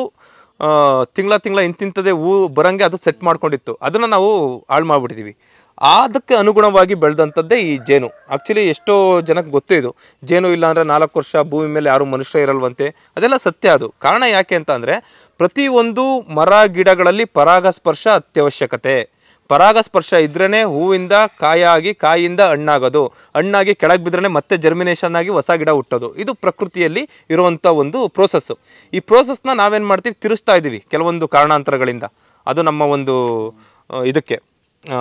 ತಿಂಗಳ ತಿಂಗಳ ಇಂತಿಂಥದೇ ಹೂ ಬರೋಂಗೆ ಅದು ಸೆಟ್ ಮಾಡ್ಕೊಂಡಿತ್ತು ಅದನ್ನು ನಾವು ಹಾಳು ಮಾಡಿಬಿಟ್ಟಿದ್ದೀವಿ ಅದಕ್ಕೆ ಅನುಗುಣವಾಗಿ ಬೆಳೆದಂಥದ್ದೇ ಈ ಜೇನು ಆ್ಯಕ್ಚುಲಿ ಎಷ್ಟೋ ಜನಕ್ಕೆ ಗೊತ್ತೇ ಇದು ಜೇನು ಇಲ್ಲಾಂದರೆ ನಾಲ್ಕು ವರ್ಷ ಭೂಮಿ ಮೇಲೆ ಯಾರೂ ಮನುಷ್ಯ ಇರಲ್ವಂತೆ ಅದೆಲ್ಲ ಸತ್ಯ ಅದು ಕಾರಣ ಯಾಕೆ ಅಂತ ಅಂದರೆ ಪ್ರತಿಯೊಂದು ಮರ ಗಿಡಗಳಲ್ಲಿ ಪರಾಗಸ್ಪರ್ಶ ಅತ್ಯವಶ್ಯಕತೆ ಪರಾಗಸ್ಪರ್ಶ ಇದ್ರೇ ಹೂವಿಂದ ಕಾಯಾಗಿ ಕಾಯಿಂದ ಹಣ್ಣಾಗೋದು ಹಣ್ಣಾಗಿ ಕೆಳಗೆ ಬಿದ್ರೇ ಮತ್ತೆ ಜರ್ಮಿನೇಷನ್ ಆಗಿ ಹೊಸ ಗಿಡ ಹುಟ್ಟೋದು ಇದು ಪ್ರಕೃತಿಯಲ್ಲಿ ಇರುವಂಥ ಒಂದು ಪ್ರೋಸೆಸ್ಸು ಈ ಪ್ರೋಸೆಸ್ನ ನಾವೇನು ಮಾಡ್ತೀವಿ ತಿರುಸ್ತಾ ಇದ್ದೀವಿ ಕೆಲವೊಂದು ಕಾರಣಾಂತರಗಳಿಂದ ಅದು ನಮ್ಮ ಒಂದು ಇದಕ್ಕೆ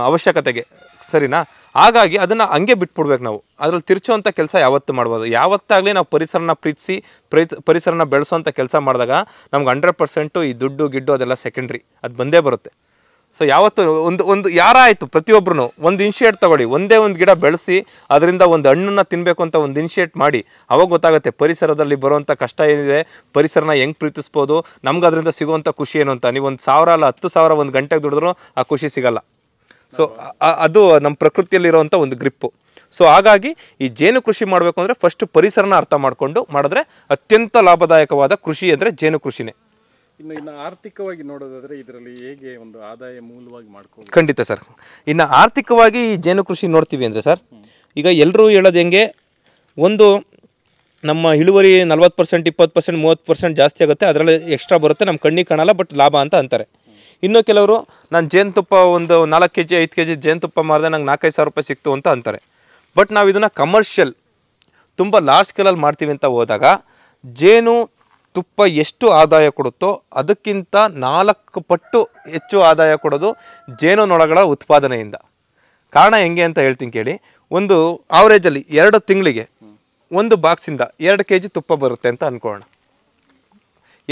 ಅವಶ್ಯಕತೆಗೆ ಸರಿನಾ ಹಾಗಾಗಿ ಅದನ್ನು ಹಂಗೆ ಬಿಟ್ಬಿಡ್ಬೇಕು ನಾವು ಅದರಲ್ಲಿ ತಿರ್ಚುವಂಥ ಕೆಲಸ ಯಾವತ್ತು ಮಾಡ್ಬೋದು ಯಾವತ್ತಾಗಲಿ ನಾವು ಪರಿಸರನ ಪ್ರೀತಿಸಿ ಪರಿಸರನ ಬೆಳೆಸೋವಂಥ ಕೆಲಸ ಮಾಡಿದಾಗ ನಮ್ಗೆ ಹಂಡ್ರೆಡ್ ಪರ್ಸೆಂಟು ಈ ದುಡ್ಡು ಗಿಡ್ಡು ಅದೆಲ್ಲ ಸೆಕೆಂಡ್ರಿ ಅದು ಬಂದೇ ಬರುತ್ತೆ ಸೊ ಯಾವತ್ತು ಒಂದು ಒಂದು ಯಾರಾಯಿತು ಪ್ರತಿಯೊಬ್ಬರೂ ಒಂದು ಇನ್ಶಿಯೇಟ್ ತಗೊಳ್ಳಿ ಒಂದೇ ಒಂದು ಗಿಡ ಬೆಳೆಸಿ ಅದರಿಂದ ಒಂದು ಹಣ್ಣನ್ನು ತಿನ್ನಬೇಕು ಅಂತ ಒಂದು ಇನ್ಶಿಯೇಟ್ ಮಾಡಿ ಅವಾಗ ಗೊತ್ತಾಗುತ್ತೆ ಪರಿಸರದಲ್ಲಿ ಬರುವಂಥ ಕಷ್ಟ ಏನಿದೆ ಪರಿಸರನ ಹೆಂಗೆ ಪ್ರೀತಿಸ್ಬೋದು ನಮ್ಗೆ ಅದರಿಂದ ಸಿಗುವಂಥ ಖುಷಿ ಏನು ಅಂತ ನೀವು ಒಂದು ಸಾವಿರ ಅಲ್ಲ ಹತ್ತು ಸಾವಿರ ಒಂದು ಗಂಟೆಗೆ ದುಡಿದ್ರೂ ಆ ಖುಷಿ ಸಿಗಲ್ಲ ಸೊ ಅದು ನಮ್ಮ ಪ್ರಕೃತಿಯಲ್ಲಿರುವಂಥ ಒಂದು ಗ್ರಿಪ್ಪು ಸೊ ಹಾಗಾಗಿ ಈ ಜೇನು ಕೃಷಿ ಮಾಡಬೇಕು ಅಂದರೆ ಫಸ್ಟ್ ಪರಿಸರನ ಅರ್ಥ ಮಾಡಿಕೊಂಡು ಮಾಡಿದ್ರೆ ಅತ್ಯಂತ ಲಾಭದಾಯಕವಾದ ಕೃಷಿ ಅಂದರೆ ಜೇನು ಕೃಷಿನೇ ಇನ್ನು ಇನ್ನು ಆರ್ಥಿಕವಾಗಿ ನೋಡೋದಾದ್ರೆ ಇದರಲ್ಲಿ ಹೇಗೆ ಒಂದು ಆದಾಯ ಮೂಲವಾಗಿ ಮಾಡ್ಕೊಂಡು ಖಂಡಿತ ಸರ್ ಇನ್ನು ಆರ್ಥಿಕವಾಗಿ ಈ ಜೇನು ಕೃಷಿ ನೋಡ್ತೀವಿ ಅಂದರೆ ಸರ್ ಈಗ ಎಲ್ಲರೂ ಹೇಳೋದು ಹೆಂಗೆ ಒಂದು ನಮ್ಮ ಇಳುವರಿ ನಲ್ವತ್ತು ಪರ್ಸೆಂಟ್ ಇಪ್ಪತ್ತು ಪರ್ಸೆಂಟ್ ಮೂವತ್ತು ಪರ್ಸೆಂಟ್ ಜಾಸ್ತಿ ಆಗುತ್ತೆ ಅದರಲ್ಲಿ ಎಕ್ಸ್ಟ್ರಾ ಬರುತ್ತೆ ನಮ್ಮ ಕಣ್ಣಿಗೆ ಕಾಣಲ್ಲ ಬಟ್ ಲಾಭ ಅಂತ ಅಂತಾರೆ ಇನ್ನು ಕೆಲವರು ನಾನು ಜೇನುತುಪ್ಪ ಒಂದು ನಾಲ್ಕು ಕೆ ಜಿ ಐದು ಕೆ ಜಿ ಜೇನುತುಪ್ಪ ಮಾರಿದೆ ನಂಗೆ ನಾಲ್ಕೈದು ಸಾವಿರ ರೂಪಾಯಿ ಸಿಕ್ತು ಅಂತ ಅಂತಾರೆ ಬಟ್ ನಾವು ಇದನ್ನು ಕಮರ್ಷಿಯಲ್ ತುಂಬ ಲಾರ್ಜ್ ಸ್ಕೇಲಲ್ಲಿ ಮಾಡ್ತೀವಿ ಅಂತ ಹೋದಾಗ ಜೇನು ತುಪ್ಪ ಎಷ್ಟು ಆದಾಯ ಕೊಡುತ್ತೋ ಅದಕ್ಕಿಂತ ನಾಲ್ಕು ಪಟ್ಟು ಹೆಚ್ಚು ಆದಾಯ ಕೊಡೋದು ಜೇನುನೊಳಗಳ ಉತ್ಪಾದನೆಯಿಂದ ಕಾರಣ ಹೆಂಗೆ ಅಂತ ಹೇಳ್ತೀನಿ ಕೇಳಿ ಒಂದು ಆವರೇಜಲ್ಲಿ ಎರಡು ತಿಂಗಳಿಗೆ ಒಂದು ಬಾಕ್ಸಿಂದ ಎರಡು ಕೆ ಜಿ ತುಪ್ಪ ಬರುತ್ತೆ ಅಂತ ಅಂದ್ಕೊಳ್ಳೋಣ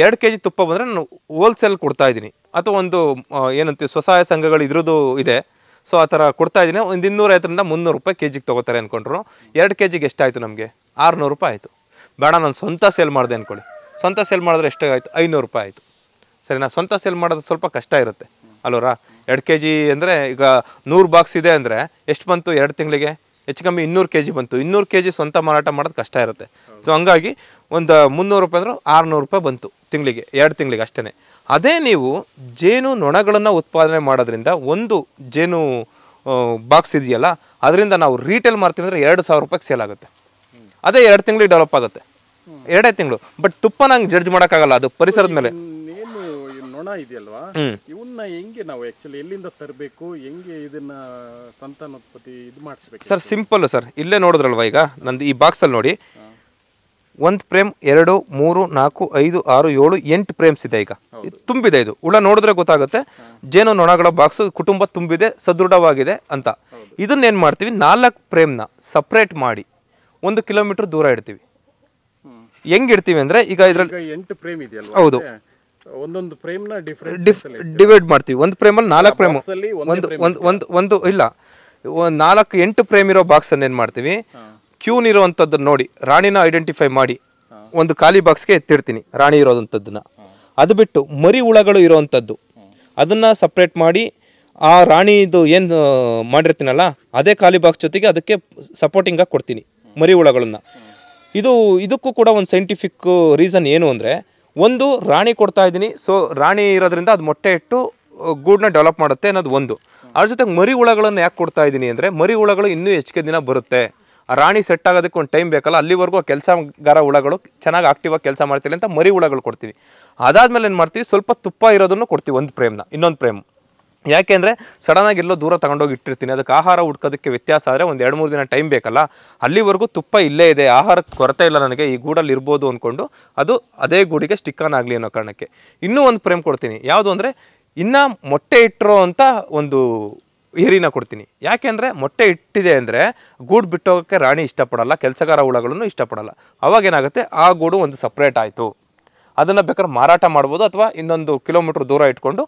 ಎರಡು ಕೆ ಜಿ ತುಪ್ಪ ಬಂದರೆ ನಾನು ಹೋಲ್ಸೇಲ್ ಕೊಡ್ತಾ ಇದ್ದೀನಿ ಅಥವಾ ಒಂದು ಏನಂತೀವಿ ಸ್ವಸಹಾಯ ಸಂಘಗಳು ಇದ್ರದ್ದು ಇದೆ ಸೊ ಆ ಥರ ಕೊಡ್ತಾ ಇದ್ದೀನಿ ಒಂದು ಐದರಿಂದ ಮುನ್ನೂರು ರೂಪಾಯಿ ಕೆ ಜಿಗೆ ತೊಗೋತಾರೆ ಅಂದ್ಕೊಂಡ್ರು ಎರಡು ಕೆ ಜಿಗೆ ಎಷ್ಟಾಯಿತು ನಮಗೆ ಆರುನೂರು ರೂಪಾಯಿ ಆಯಿತು ಬೇಡ ನಾನು ಸ್ವಂತ ಸೇಲ್ ಮಾಡಿದೆ ಅಂದ್ಕೊಳ್ಳಿ ಸ್ವಂತ ಸೇಲ್ ಮಾಡಿದ್ರೆ ಎಷ್ಟಾಗಾಯಿತು ಐನೂರು ರೂಪಾಯಿ ಆಯಿತು ಸರಿ ನಾನು ಸ್ವಂತ ಸೇಲ್ ಮಾಡೋದು ಸ್ವಲ್ಪ ಕಷ್ಟ ಇರುತ್ತೆ ಅಲ್ವರಾ ಎರಡು ಕೆ ಜಿ ಅಂದರೆ ಈಗ ನೂರು ಬಾಕ್ಸ್ ಇದೆ ಅಂದರೆ ಎಷ್ಟು ಬಂತು ಎರಡು ತಿಂಗಳಿಗೆ ಹೆಚ್ಚು ಕಮ್ಮಿ ಇನ್ನೂರು ಕೆ ಜಿ ಬಂತು ಇನ್ನೂರು ಕೆ ಜಿ ಸ್ವಂತ ಮಾರಾಟ ಮಾಡೋದು ಕಷ್ಟ ಇರುತ್ತೆ ಸೊ ಹಂಗಾಗಿ ಒಂದು ಮುನ್ನೂರು ರೂಪಾಯಿ ಅಂದ್ರೆ ಆರುನೂರು ರೂಪಾಯಿ ಬಂತು ತಿಂಗಳಿಗೆ ಎರಡು ತಿಂಗಳಿಗೆ ಅಷ್ಟೇ ಅದೇ ನೀವು ಜೇನು ನೊಣಗಳನ್ನು ಉತ್ಪಾದನೆ ಮಾಡೋದ್ರಿಂದ ಒಂದು ಜೇನು ಬಾಕ್ಸ್ ಇದೆಯಲ್ಲ ಅದರಿಂದ ನಾವು ರೀಟೇಲ್ ಮಾರ್ತೀವಿ ಅಂದರೆ ಎರಡು ಸಾವಿರ ರೂಪಾಯಿಗೆ ಸೇಲ್ ಆಗುತ್ತೆ ಅದೇ ಎರಡು ತಿಂಗಳಿಗೆ ಡೆವಲಪ್ ಆಗುತ್ತೆ ಎರಡೇ ತಿಂಗಳು ಬಟ್ ತುಪ್ಪ ನಂಗೆ ಜಡ್ಜ್ ಮಾಡೋಕ್ಕಾಗಲ್ಲ ಅದು ಪರಿಸರದ ಮೇಲೆ ನೊಣ ಇವನ್ನ ಹೆಂಗೆ ನಾವು ಎಲ್ಲಿಂದ ತರಬೇಕು ಹೆಂಗೆ ಇದು ಸರ್ ಸಿಂಪಲ್ ಸರ್ ಇಲ್ಲೇ ನೋಡಿದ್ರಲ್ವಾ ಈಗ ನಂದು ಈ ಬಾಕ್ಸಲ್ಲಿ ನೋಡಿ ಒಂದು ಪ್ರೇಮ್ ಎರಡು ಮೂರು ನಾಲ್ಕು ಐದು ಆರು ಏಳು ಎಂಟು ಪ್ರೇಮ್ಸ್ ಇದೆ ಈಗ ತುಂಬಿದೆ ಇದು ಉಳ ನೋಡಿದ್ರೆ ಗೊತ್ತಾಗುತ್ತೆ ಜೇನು ನೊಣಗಳ ಬಾಕ್ಸ್ ಕುಟುಂಬ ತುಂಬಿದೆ ಸದೃಢವಾಗಿದೆ ಅಂತ ಇದನ್ನ ಏನು ಮಾಡ್ತೀವಿ ನಾಲ್ಕು ಪ್ರೇಮ್ನ ಸಪ್ರೇಟ್ ಮಾಡಿ ಒಂದು ಕಿಲೋಮೀಟರ್ ದೂರ ಇಡ್ತೀವಿ ಇರ್ತೀವಿ ಅಂದರೆ ಈಗ ಇದರಲ್ಲಿ ಎಂಟು ಪ್ರೇಮ್ ಇದೆ ಹೌದು ಒಂದೊಂದು ಫ್ರೇಮ್ನ ಡಿವೈಡ್ ಮಾಡ್ತೀವಿ ಒಂದು ಫ್ರೇಮಲ್ಲಿ ನಾಲ್ಕು ಫ್ರೇಮ್ ಒಂದು ಒಂದು ಒಂದು ಇಲ್ಲ ನಾಲ್ಕು ಎಂಟು ಪ್ರೇಮ್ ಇರೋ ಬಾಕ್ಸನ್ನು ಏನು ಮಾಡ್ತೀವಿ ಕ್ಯೂನ್ ಇರುವಂಥದ್ದನ್ನ ನೋಡಿ ರಾಣಿನ ಐಡೆಂಟಿಫೈ ಮಾಡಿ ಒಂದು ಖಾಲಿ ಬಾಕ್ಸ್ಗೆ ಎತ್ತಿಡ್ತೀನಿ ರಾಣಿ ಇರೋದಂಥದ್ದನ್ನ ಅದು ಬಿಟ್ಟು ಮರಿ ಹುಳಗಳು ಇರೋವಂಥದ್ದು ಅದನ್ನು ಸಪ್ರೇಟ್ ಮಾಡಿ ಆ ರಾಣಿದು ಏನು ಮಾಡಿರ್ತೀನಲ್ಲ ಅದೇ ಖಾಲಿ ಬಾಕ್ಸ್ ಜೊತೆಗೆ ಅದಕ್ಕೆ ಸಪೋರ್ಟಿಂಗಾಗಿ ಕೊಡ್ತೀನಿ ಮರಿ ಹುಳಗಳನ್ನು ಇದು ಇದಕ್ಕೂ ಕೂಡ ಒಂದು ಸೈಂಟಿಫಿಕ್ ರೀಸನ್ ಏನು ಅಂದರೆ ಒಂದು ರಾಣಿ ಕೊಡ್ತಾ ಇದ್ದೀನಿ ಸೊ ರಾಣಿ ಇರೋದ್ರಿಂದ ಅದು ಮೊಟ್ಟೆ ಇಟ್ಟು ಗೂಡನ್ನ ಡೆವಲಪ್ ಮಾಡುತ್ತೆ ಅನ್ನೋದು ಒಂದು ಅದ್ರ ಜೊತೆಗೆ ಮರಿ ಹುಳಗಳನ್ನು ಯಾಕೆ ಕೊಡ್ತಾ ಇದ್ದೀನಿ ಅಂದರೆ ಮರಿ ಹುಳಗಳು ಇನ್ನೂ ಹೆಚ್ಚಿಗೆ ದಿನ ಬರುತ್ತೆ ರಾಣಿ ಸೆಟ್ ಆಗೋದಕ್ಕೆ ಒಂದು ಟೈಮ್ ಬೇಕಲ್ಲ ಅಲ್ಲಿವರೆಗೂ ಕೆಲಸಗಾರ ಹುಳಗಳು ಚೆನ್ನಾಗಿ ಆಕ್ಟಿವಾಗಿ ಕೆಲಸ ಮಾಡ್ತಿಲ್ಲ ಅಂತ ಮರಿ ಹುಳಗಳು ಕೊಡ್ತೀವಿ ಅದಾದಮೇಲೆ ಏನು ಮಾಡ್ತೀವಿ ಸ್ವಲ್ಪ ತುಪ್ಪ ಇರೋದನ್ನು ಕೊಡ್ತೀವಿ ಒಂದು ಪ್ರೇಮ್ನ ಇನ್ನೊಂದು ಪ್ರೇಮ್ ಯಾಕೆಂದರೆ ಸಡನ್ನಾಗಿ ಎಲ್ಲೋ ದೂರ ತಗೊಂಡೋಗಿ ಇಟ್ಟಿರ್ತೀನಿ ಅದಕ್ಕೆ ಆಹಾರ ಹುಡ್ಕೋದಕ್ಕೆ ವ್ಯತ್ಯಾಸ ಆದರೆ ಒಂದು ಎರಡು ಮೂರು ದಿನ ಟೈಮ್ ಬೇಕಲ್ಲ ಅಲ್ಲಿವರೆಗೂ ತುಪ್ಪ ಇಲ್ಲೇ ಇದೆ ಆಹಾರ ಕೊರತೆ ಇಲ್ಲ ನನಗೆ ಈ ಗೂಡಲ್ಲಿ ಇರ್ಬೋದು ಅಂದ್ಕೊಂಡು ಅದು ಅದೇ ಗೂಡಿಗೆ ಸ್ಟಿಕ್ಕನ್ ಆಗಲಿ ಅನ್ನೋ ಕಾರಣಕ್ಕೆ ಇನ್ನೂ ಒಂದು ಪ್ರೇಮ್ ಕೊಡ್ತೀನಿ ಯಾವುದು ಅಂದರೆ ಇನ್ನು ಮೊಟ್ಟೆ ಇಟ್ಟಿರೋ ಅಂತ ಒಂದು ಏರಿನ ಕೊಡ್ತೀನಿ ಯಾಕೆಂದರೆ ಮೊಟ್ಟೆ ಇಟ್ಟಿದೆ ಅಂದರೆ ಗೂಡು ಬಿಟ್ಟೋಗೋಕ್ಕೆ ರಾಣಿ ಇಷ್ಟಪಡಲ್ಲ ಕೆಲಸಗಾರ ಹುಳಗಳನ್ನು ಇಷ್ಟಪಡಲ್ಲ ಅವಾಗೇನಾಗುತ್ತೆ ಆ ಗೂಡು ಒಂದು ಸಪ್ರೇಟ್ ಆಯಿತು ಅದನ್ನು ಬೇಕಾದ್ರೆ ಮಾರಾಟ ಮಾಡ್ಬೋದು ಅಥವಾ ಇನ್ನೊಂದು ಕಿಲೋಮೀಟ್ರ್ ದೂರ ಇಟ್ಕೊಂಡು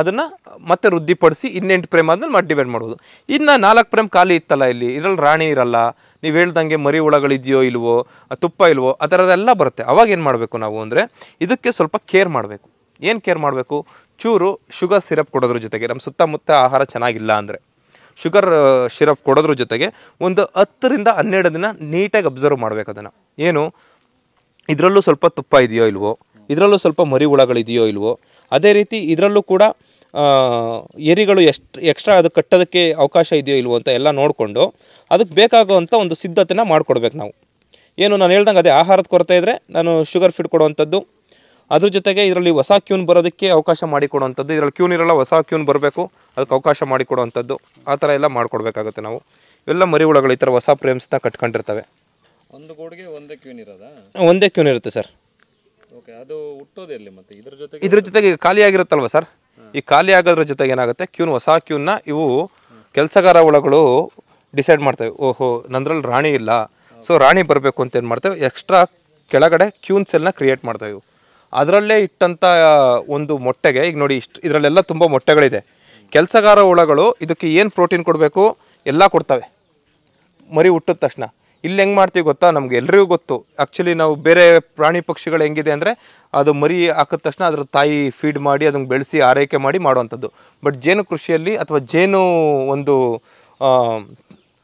ಅದನ್ನು ಮತ್ತೆ ವೃದ್ಧಿಪಡಿಸಿ ಇನ್ನೆಂಟು ಪ್ರೇಮ್ ಆದಮೇಲೆ ಮತ್ತೆ ಡಿವೈಡ್ ಮಾಡ್ಬೋದು ಇನ್ನು ನಾಲ್ಕು ಪ್ರೇಮ್ ಖಾಲಿ ಇತ್ತಲ್ಲ ಇಲ್ಲಿ ಇದರಲ್ಲಿ ರಾಣಿ ಇರಲ್ಲ ನೀವು ಹೇಳ್ದಂಗೆ ಮರಿ ಹುಳಗಳಿದೆಯೋ ಇಲ್ವೋ ತುಪ್ಪ ಇಲ್ವೋ ಆ ಥರದ್ದೆಲ್ಲ ಬರುತ್ತೆ ಅವಾಗ ಏನು ಮಾಡಬೇಕು ನಾವು ಅಂದರೆ ಇದಕ್ಕೆ ಸ್ವಲ್ಪ ಕೇರ್ ಮಾಡಬೇಕು ಏನು ಕೇರ್ ಮಾಡಬೇಕು ಚೂರು ಶುಗರ್ ಸಿರಪ್ ಕೊಡೋದ್ರ ಜೊತೆಗೆ ನಮ್ಮ ಸುತ್ತಮುತ್ತ ಆಹಾರ ಚೆನ್ನಾಗಿಲ್ಲ ಅಂದರೆ ಶುಗರ್ ಸಿರಪ್ ಕೊಡೋದ್ರ ಜೊತೆಗೆ ಒಂದು ಹತ್ತರಿಂದ ಹನ್ನೆರಡು ದಿನ ನೀಟಾಗಿ ಅಬ್ಸರ್ವ್ ಮಾಡಬೇಕು ಅದನ್ನು ಏನು ಇದರಲ್ಲೂ ಸ್ವಲ್ಪ ತುಪ್ಪ ಇದೆಯೋ ಇಲ್ವೋ ಇದರಲ್ಲೂ ಸ್ವಲ್ಪ ಮರಿ ಹುಳಗಳಿದೆಯೋ ಇಲ್ವೋ ಅದೇ ರೀತಿ ಇದರಲ್ಲೂ ಕೂಡ ಎರಿಗಳು ಎಷ್ಟು ಎಕ್ಸ್ಟ್ರಾ ಅದು ಕಟ್ಟೋದಕ್ಕೆ ಅವಕಾಶ ಇದೆಯೋ ಇಲ್ವೋ ಅಂತ ಎಲ್ಲ ನೋಡಿಕೊಂಡು ಅದಕ್ಕೆ ಬೇಕಾಗುವಂಥ ಒಂದು ಸಿದ್ಧತೆನ ಮಾಡಿಕೊಡ್ಬೇಕು ನಾವು ಏನು ನಾನು ಹೇಳ್ದಂಗೆ ಅದೇ ಆಹಾರದ ಕೊರತೆ ಇದ್ದರೆ ನಾನು ಶುಗರ್ ಫೀಡ್ ಕೊಡುವಂಥದ್ದು ಅದ್ರ ಜೊತೆಗೆ ಇದರಲ್ಲಿ ಹೊಸ ಕ್ಯೂನ್ ಬರೋದಕ್ಕೆ ಅವಕಾಶ ಮಾಡಿಕೊಡುವಂಥದ್ದು ಇದರಲ್ಲಿ ಕ್ಯೂನ್ ಇರಲ್ಲ ಹೊಸ ಕ್ಯೂನ್ ಬರಬೇಕು ಅದಕ್ಕೆ ಅವಕಾಶ ಮಾಡಿಕೊಡುವಂಥದ್ದು ಆ ಥರ ಎಲ್ಲ ಮಾಡಿಕೊಡ್ಬೇಕಾಗುತ್ತೆ ನಾವು ಎಲ್ಲ ಮರಿ ಹುಳಗಳು ಈ ಥರ ಹೊಸ ಫ್ರೇಮ್ಸ್ನ ಕಟ್ಕೊಂಡಿರ್ತವೆ ಒಂದು ಗೋಡಿಗೆ ಒಂದೇ ಕ್ಯೂನ್ ಇರೋದಾ ಒಂದೇ ಕ್ಯೂನ್ ಇರುತ್ತೆ ಸರ್ ಓಕೆ ಅದು ಮತ್ತೆ ಇದ್ರ ಜೊತೆಗೆ ಇದ್ರ ಜೊತೆಗೆ ಖಾಲಿ ಆಗಿರುತ್ತಲ್ವ ಸರ್ ಈ ಖಾಲಿ ಆಗೋದ್ರ ಜೊತೆಗೆ ಏನಾಗುತ್ತೆ ಕ್ಯೂನ್ ಹೊಸ ಕ್ಯೂನ್ನ ಇವು ಕೆಲಸಗಾರ ಹುಳಗಳು ಡಿಸೈಡ್ ಮಾಡ್ತವೆ ಓಹೋ ನಂದ್ರಲ್ಲಿ ರಾಣಿ ಇಲ್ಲ ಸೊ ರಾಣಿ ಬರಬೇಕು ಅಂತ ಏನು ಮಾಡ್ತೇವೆ ಎಕ್ಸ್ಟ್ರಾ ಕೆಳಗಡೆ ಕ್ಯೂನ್ ಸೆಲ್ನ ಕ್ರಿಯೇಟ್ ಮಾಡ್ತವೆ ಇವು ಅದರಲ್ಲೇ ಇಟ್ಟಂಥ ಒಂದು ಮೊಟ್ಟೆಗೆ ಈಗ ನೋಡಿ ಇಷ್ಟು ಇದರಲ್ಲೆಲ್ಲ ತುಂಬ ಮೊಟ್ಟೆಗಳಿದೆ ಕೆಲಸಗಾರ ಹುಳಗಳು ಇದಕ್ಕೆ ಏನು ಪ್ರೋಟೀನ್ ಕೊಡಬೇಕು ಎಲ್ಲ ಕೊಡ್ತವೆ ಮರಿ ಹುಟ್ಟಿದ ತಕ್ಷಣ ಇಲ್ಲಿ ಹೆಂಗೆ ಮಾಡ್ತೀವಿ ಗೊತ್ತಾ ನಮ್ಗೆ ಎಲ್ರಿಗೂ ಗೊತ್ತು ಆ್ಯಕ್ಚುಲಿ ನಾವು ಬೇರೆ ಪ್ರಾಣಿ ಪಕ್ಷಿಗಳು ಹೆಂಗಿದೆ ಅಂದರೆ ಅದು ಮರಿ ಹಾಕಿದ ತಕ್ಷಣ ಅದರ ತಾಯಿ ಫೀಡ್ ಮಾಡಿ ಅದನ್ನು ಬೆಳೆಸಿ ಆರೈಕೆ ಮಾಡಿ ಮಾಡುವಂಥದ್ದು ಬಟ್ ಜೇನು ಕೃಷಿಯಲ್ಲಿ ಅಥವಾ ಜೇನು ಒಂದು